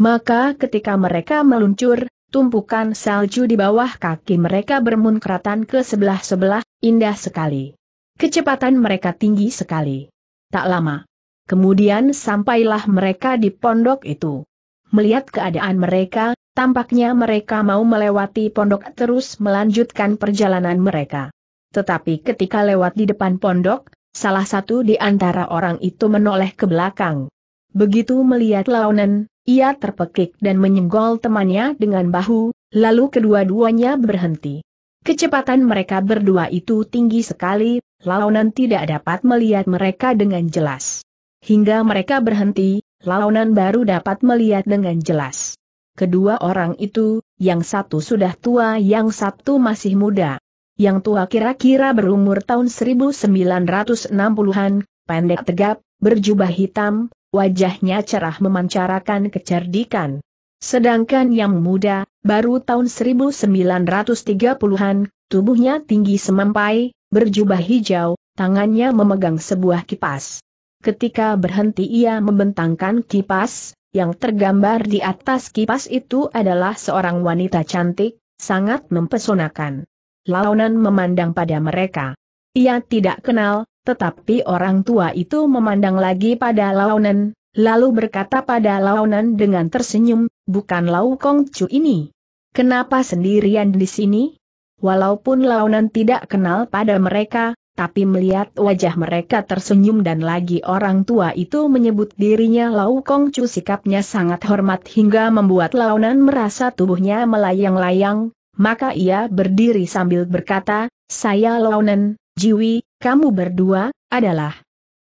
Maka ketika mereka meluncur, tumpukan salju di bawah kaki mereka bermunkratan ke sebelah-sebelah, indah sekali. Kecepatan mereka tinggi sekali. Tak lama. Kemudian sampailah mereka di pondok itu. Melihat keadaan mereka, tampaknya mereka mau melewati pondok terus melanjutkan perjalanan mereka. Tetapi ketika lewat di depan pondok, salah satu di antara orang itu menoleh ke belakang. Begitu melihat Launen, ia terpekik dan menyenggol temannya dengan bahu, lalu kedua-duanya berhenti. Kecepatan mereka berdua itu tinggi sekali, Launan tidak dapat melihat mereka dengan jelas. Hingga mereka berhenti, Launan baru dapat melihat dengan jelas. Kedua orang itu, yang satu sudah tua yang satu masih muda. Yang tua kira-kira berumur tahun 1960-an, pendek tegap, berjubah hitam, wajahnya cerah memancarkan kecerdikan. Sedangkan yang muda, baru tahun 1930-an, tubuhnya tinggi semampai, berjubah hijau, tangannya memegang sebuah kipas. Ketika berhenti ia membentangkan kipas, yang tergambar di atas kipas itu adalah seorang wanita cantik, sangat mempesonakan. Launan memandang pada mereka. Ia tidak kenal, tetapi orang tua itu memandang lagi pada Launen, lalu berkata pada Launen dengan tersenyum, bukan Lau Kong Chu ini. Kenapa sendirian di sini? Walaupun Launan tidak kenal pada mereka, tapi melihat wajah mereka tersenyum dan lagi orang tua itu menyebut dirinya Lau Kong Chu sikapnya sangat hormat hingga membuat Launan merasa tubuhnya melayang-layang, maka ia berdiri sambil berkata, saya Launan, Jiwi, kamu berdua, adalah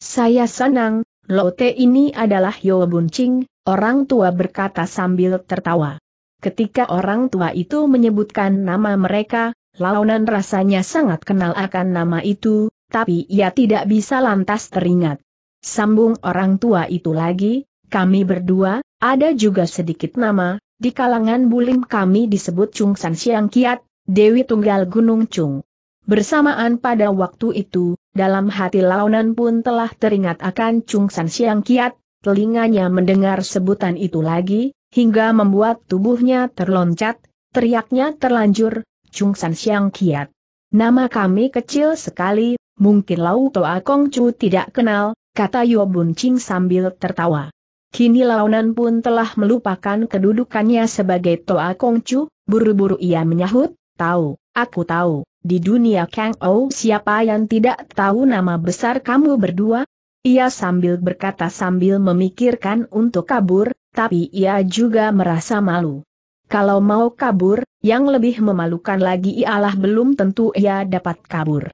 Saya Sanang, Lote ini adalah Yo Buncing, orang tua berkata sambil tertawa. Ketika orang tua itu menyebutkan nama mereka, Launan rasanya sangat kenal akan nama itu, tapi ia tidak bisa lantas teringat. Sambung orang tua itu lagi, kami berdua, ada juga sedikit nama, di kalangan bulim kami disebut Chung San Siang Kiat, Dewi Tunggal Gunung Chung. Bersamaan pada waktu itu, dalam hati Launan pun telah teringat akan Chung San Siang Kiat, telinganya mendengar sebutan itu lagi, hingga membuat tubuhnya terloncat, teriaknya terlanjur, Chung San Siang Kiat. Nama kami kecil sekali, mungkin Lau Toa Kong Chu tidak kenal, kata Bun Ching sambil tertawa. Kini Launan pun telah melupakan kedudukannya sebagai Toa Kong Chu, buru-buru ia menyahut, tahu, aku tahu di dunia Kang Ou siapa yang tidak tahu nama besar kamu berdua? Ia sambil berkata sambil memikirkan untuk kabur, tapi ia juga merasa malu. Kalau mau kabur, yang lebih memalukan lagi ialah belum tentu ia dapat kabur.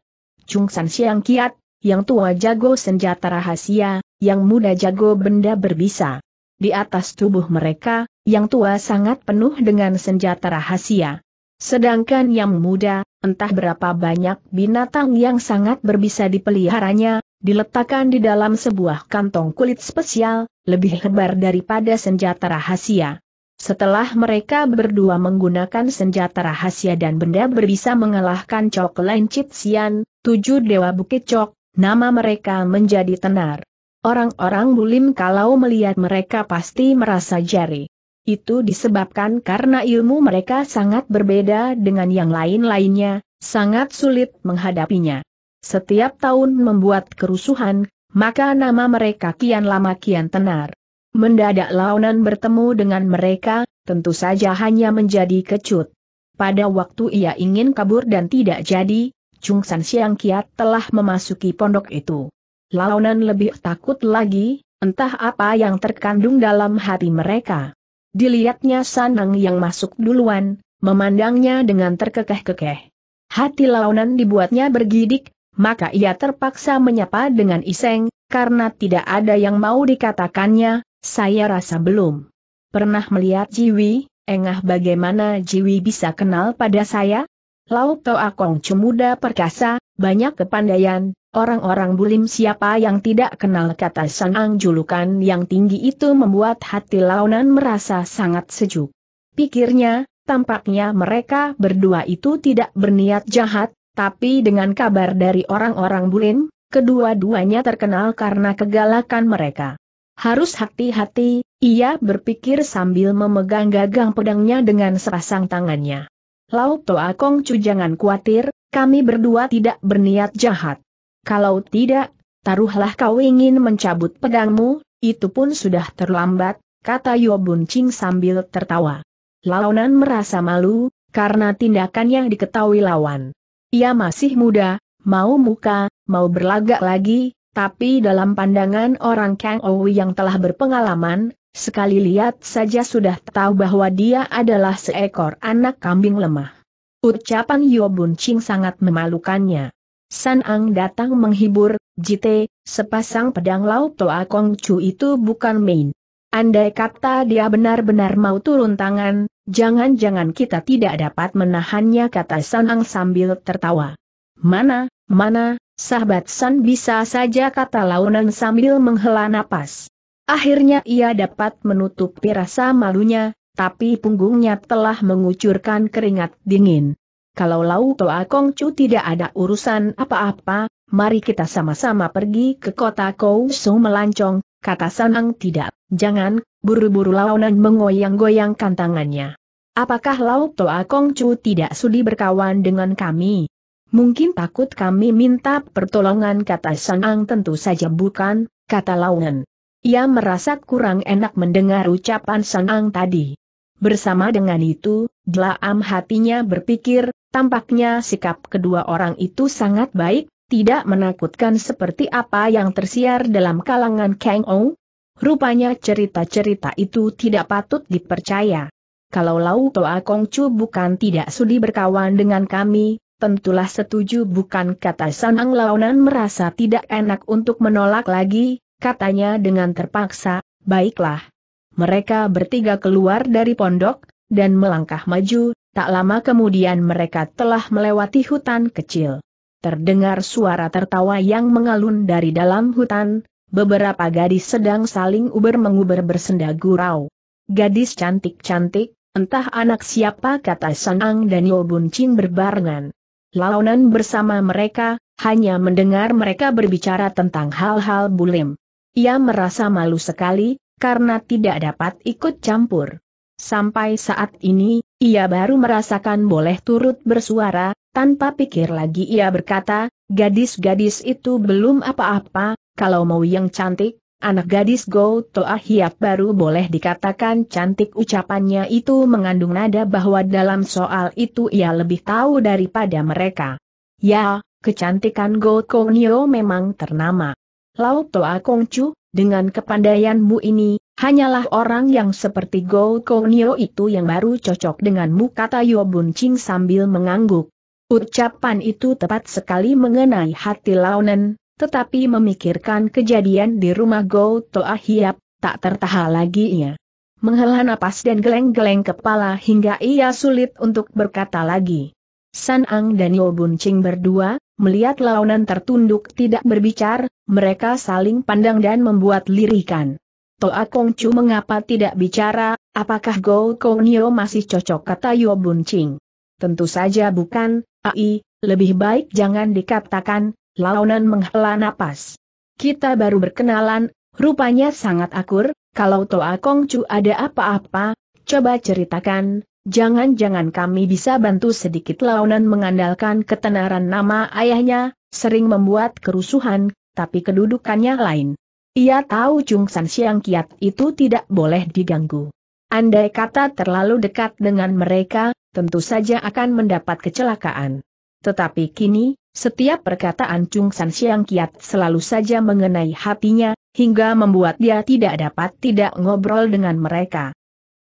Chung San Siang Kiat, yang tua jago senjata rahasia, yang muda jago benda berbisa. Di atas tubuh mereka, yang tua sangat penuh dengan senjata rahasia. Sedangkan yang muda, entah berapa banyak binatang yang sangat berbisa dipeliharanya, diletakkan di dalam sebuah kantong kulit spesial, lebih hebar daripada senjata rahasia. Setelah mereka berdua menggunakan senjata rahasia dan benda berbisa mengalahkan Cok Cip Sian, tujuh dewa bukit Cok, nama mereka menjadi tenar. Orang-orang bulim kalau melihat mereka pasti merasa jari. Itu disebabkan karena ilmu mereka sangat berbeda dengan yang lain-lainnya, sangat sulit menghadapinya. Setiap tahun membuat kerusuhan, maka nama mereka kian lama kian tenar. Mendadak Launan bertemu dengan mereka, tentu saja hanya menjadi kecut. Pada waktu ia ingin kabur dan tidak jadi, Chung San Siang Kiat telah memasuki pondok itu. Launan lebih takut lagi, entah apa yang terkandung dalam hati mereka. Dilihatnya Sanang yang masuk duluan, memandangnya dengan terkekeh-kekeh. Hati launan dibuatnya bergidik, maka ia terpaksa menyapa dengan iseng, karena tidak ada yang mau dikatakannya, saya rasa belum. Pernah melihat Jiwi, engah bagaimana Jiwi bisa kenal pada saya? Lau Toa Kong Cemuda perkasa, banyak kepandaian, Orang-orang bulim siapa yang tidak kenal kata sangang julukan yang tinggi itu membuat hati Launan merasa sangat sejuk. Pikirnya, tampaknya mereka berdua itu tidak berniat jahat, tapi dengan kabar dari orang-orang bulim, kedua-duanya terkenal karena kegalakan mereka. Harus hati-hati, ia berpikir sambil memegang gagang pedangnya dengan sepasang tangannya. Lau Toa Kong Cu jangan khawatir, kami berdua tidak berniat jahat. Kalau tidak, taruhlah kau ingin mencabut pedangmu, itu pun sudah terlambat, kata Yobun Ching sambil tertawa. Launan merasa malu, karena tindakan yang diketahui lawan. Ia masih muda, mau muka, mau berlagak lagi, tapi dalam pandangan orang Kang Owi yang telah berpengalaman, sekali lihat saja sudah tahu bahwa dia adalah seekor anak kambing lemah. Ucapan Yobun Ching sangat memalukannya. San Ang datang menghibur, Jite, sepasang pedang laut Toa Kong Chu itu bukan main. Andai kata dia benar-benar mau turun tangan, jangan-jangan kita tidak dapat menahannya kata San Ang sambil tertawa. Mana, mana, sahabat San bisa saja kata Launan sambil menghela napas. Akhirnya ia dapat menutup rasa malunya, tapi punggungnya telah mengucurkan keringat dingin kalau Lau Toa Kongcu tidak ada urusan apa-apa, mari kita sama-sama pergi ke kota Kou Sung melancong, kata Sanang tidak. Jangan, buru-buru launan mengoyang-goyangkan tangannya. Apakah Lau Toa Kongcu tidak sudi berkawan dengan kami? Mungkin takut kami minta pertolongan kata Sanang tentu saja bukan, kata Launan. Ia merasa kurang enak mendengar ucapan Sanang tadi. Bersama dengan itu, Dlaam hatinya berpikir, Tampaknya sikap kedua orang itu sangat baik, tidak menakutkan seperti apa yang tersiar dalam kalangan Kang Ong. Rupanya cerita-cerita itu tidak patut dipercaya. Kalau Lau Toa Chu bukan tidak sudi berkawan dengan kami, tentulah setuju bukan kata Sanang Launan merasa tidak enak untuk menolak lagi, katanya dengan terpaksa, baiklah. Mereka bertiga keluar dari pondok, dan melangkah maju, Tak lama kemudian mereka telah melewati hutan kecil. Terdengar suara tertawa yang mengalun dari dalam hutan, beberapa gadis sedang saling uber-menguber bersenda gurau. Gadis cantik-cantik, entah anak siapa kata Sanang dan Yobun Cing berbarengan. Launan bersama mereka, hanya mendengar mereka berbicara tentang hal-hal bulim. Ia merasa malu sekali, karena tidak dapat ikut campur. Sampai saat ini, ia baru merasakan boleh turut bersuara, tanpa pikir lagi ia berkata, gadis-gadis itu belum apa-apa, kalau mau yang cantik, anak gadis Go Toa Hiap baru boleh dikatakan cantik ucapannya itu mengandung nada bahwa dalam soal itu ia lebih tahu daripada mereka. Ya, kecantikan Go Kong memang ternama. Lau Toa Kongcu, dengan kepandaianmu ini, Hanyalah orang yang seperti Go Konio itu yang baru cocok denganmu kata Yobun Ching sambil mengangguk. Ucapan itu tepat sekali mengenai hati Launen, tetapi memikirkan kejadian di rumah Go Toa Hiap, tak tertahan lagi ia. Menghela napas dan geleng-geleng kepala hingga ia sulit untuk berkata lagi. San Ang dan Yobun Ching berdua, melihat Launen tertunduk tidak berbicara, mereka saling pandang dan membuat lirikan. Toa Kongcu mengapa tidak bicara, apakah Go Nyo masih cocok kata Yo Bun Ching? Tentu saja bukan, ai, lebih baik jangan dikatakan, launan menghela napas. Kita baru berkenalan, rupanya sangat akur, kalau Toa Kongcu ada apa-apa, coba ceritakan, jangan-jangan kami bisa bantu sedikit launan mengandalkan ketenaran nama ayahnya, sering membuat kerusuhan, tapi kedudukannya lain. Ia tahu Chung San Siang Kiat itu tidak boleh diganggu. Andai kata terlalu dekat dengan mereka, tentu saja akan mendapat kecelakaan. Tetapi kini, setiap perkataan Chung San Siang Kiat selalu saja mengenai hatinya, hingga membuat dia tidak dapat tidak ngobrol dengan mereka.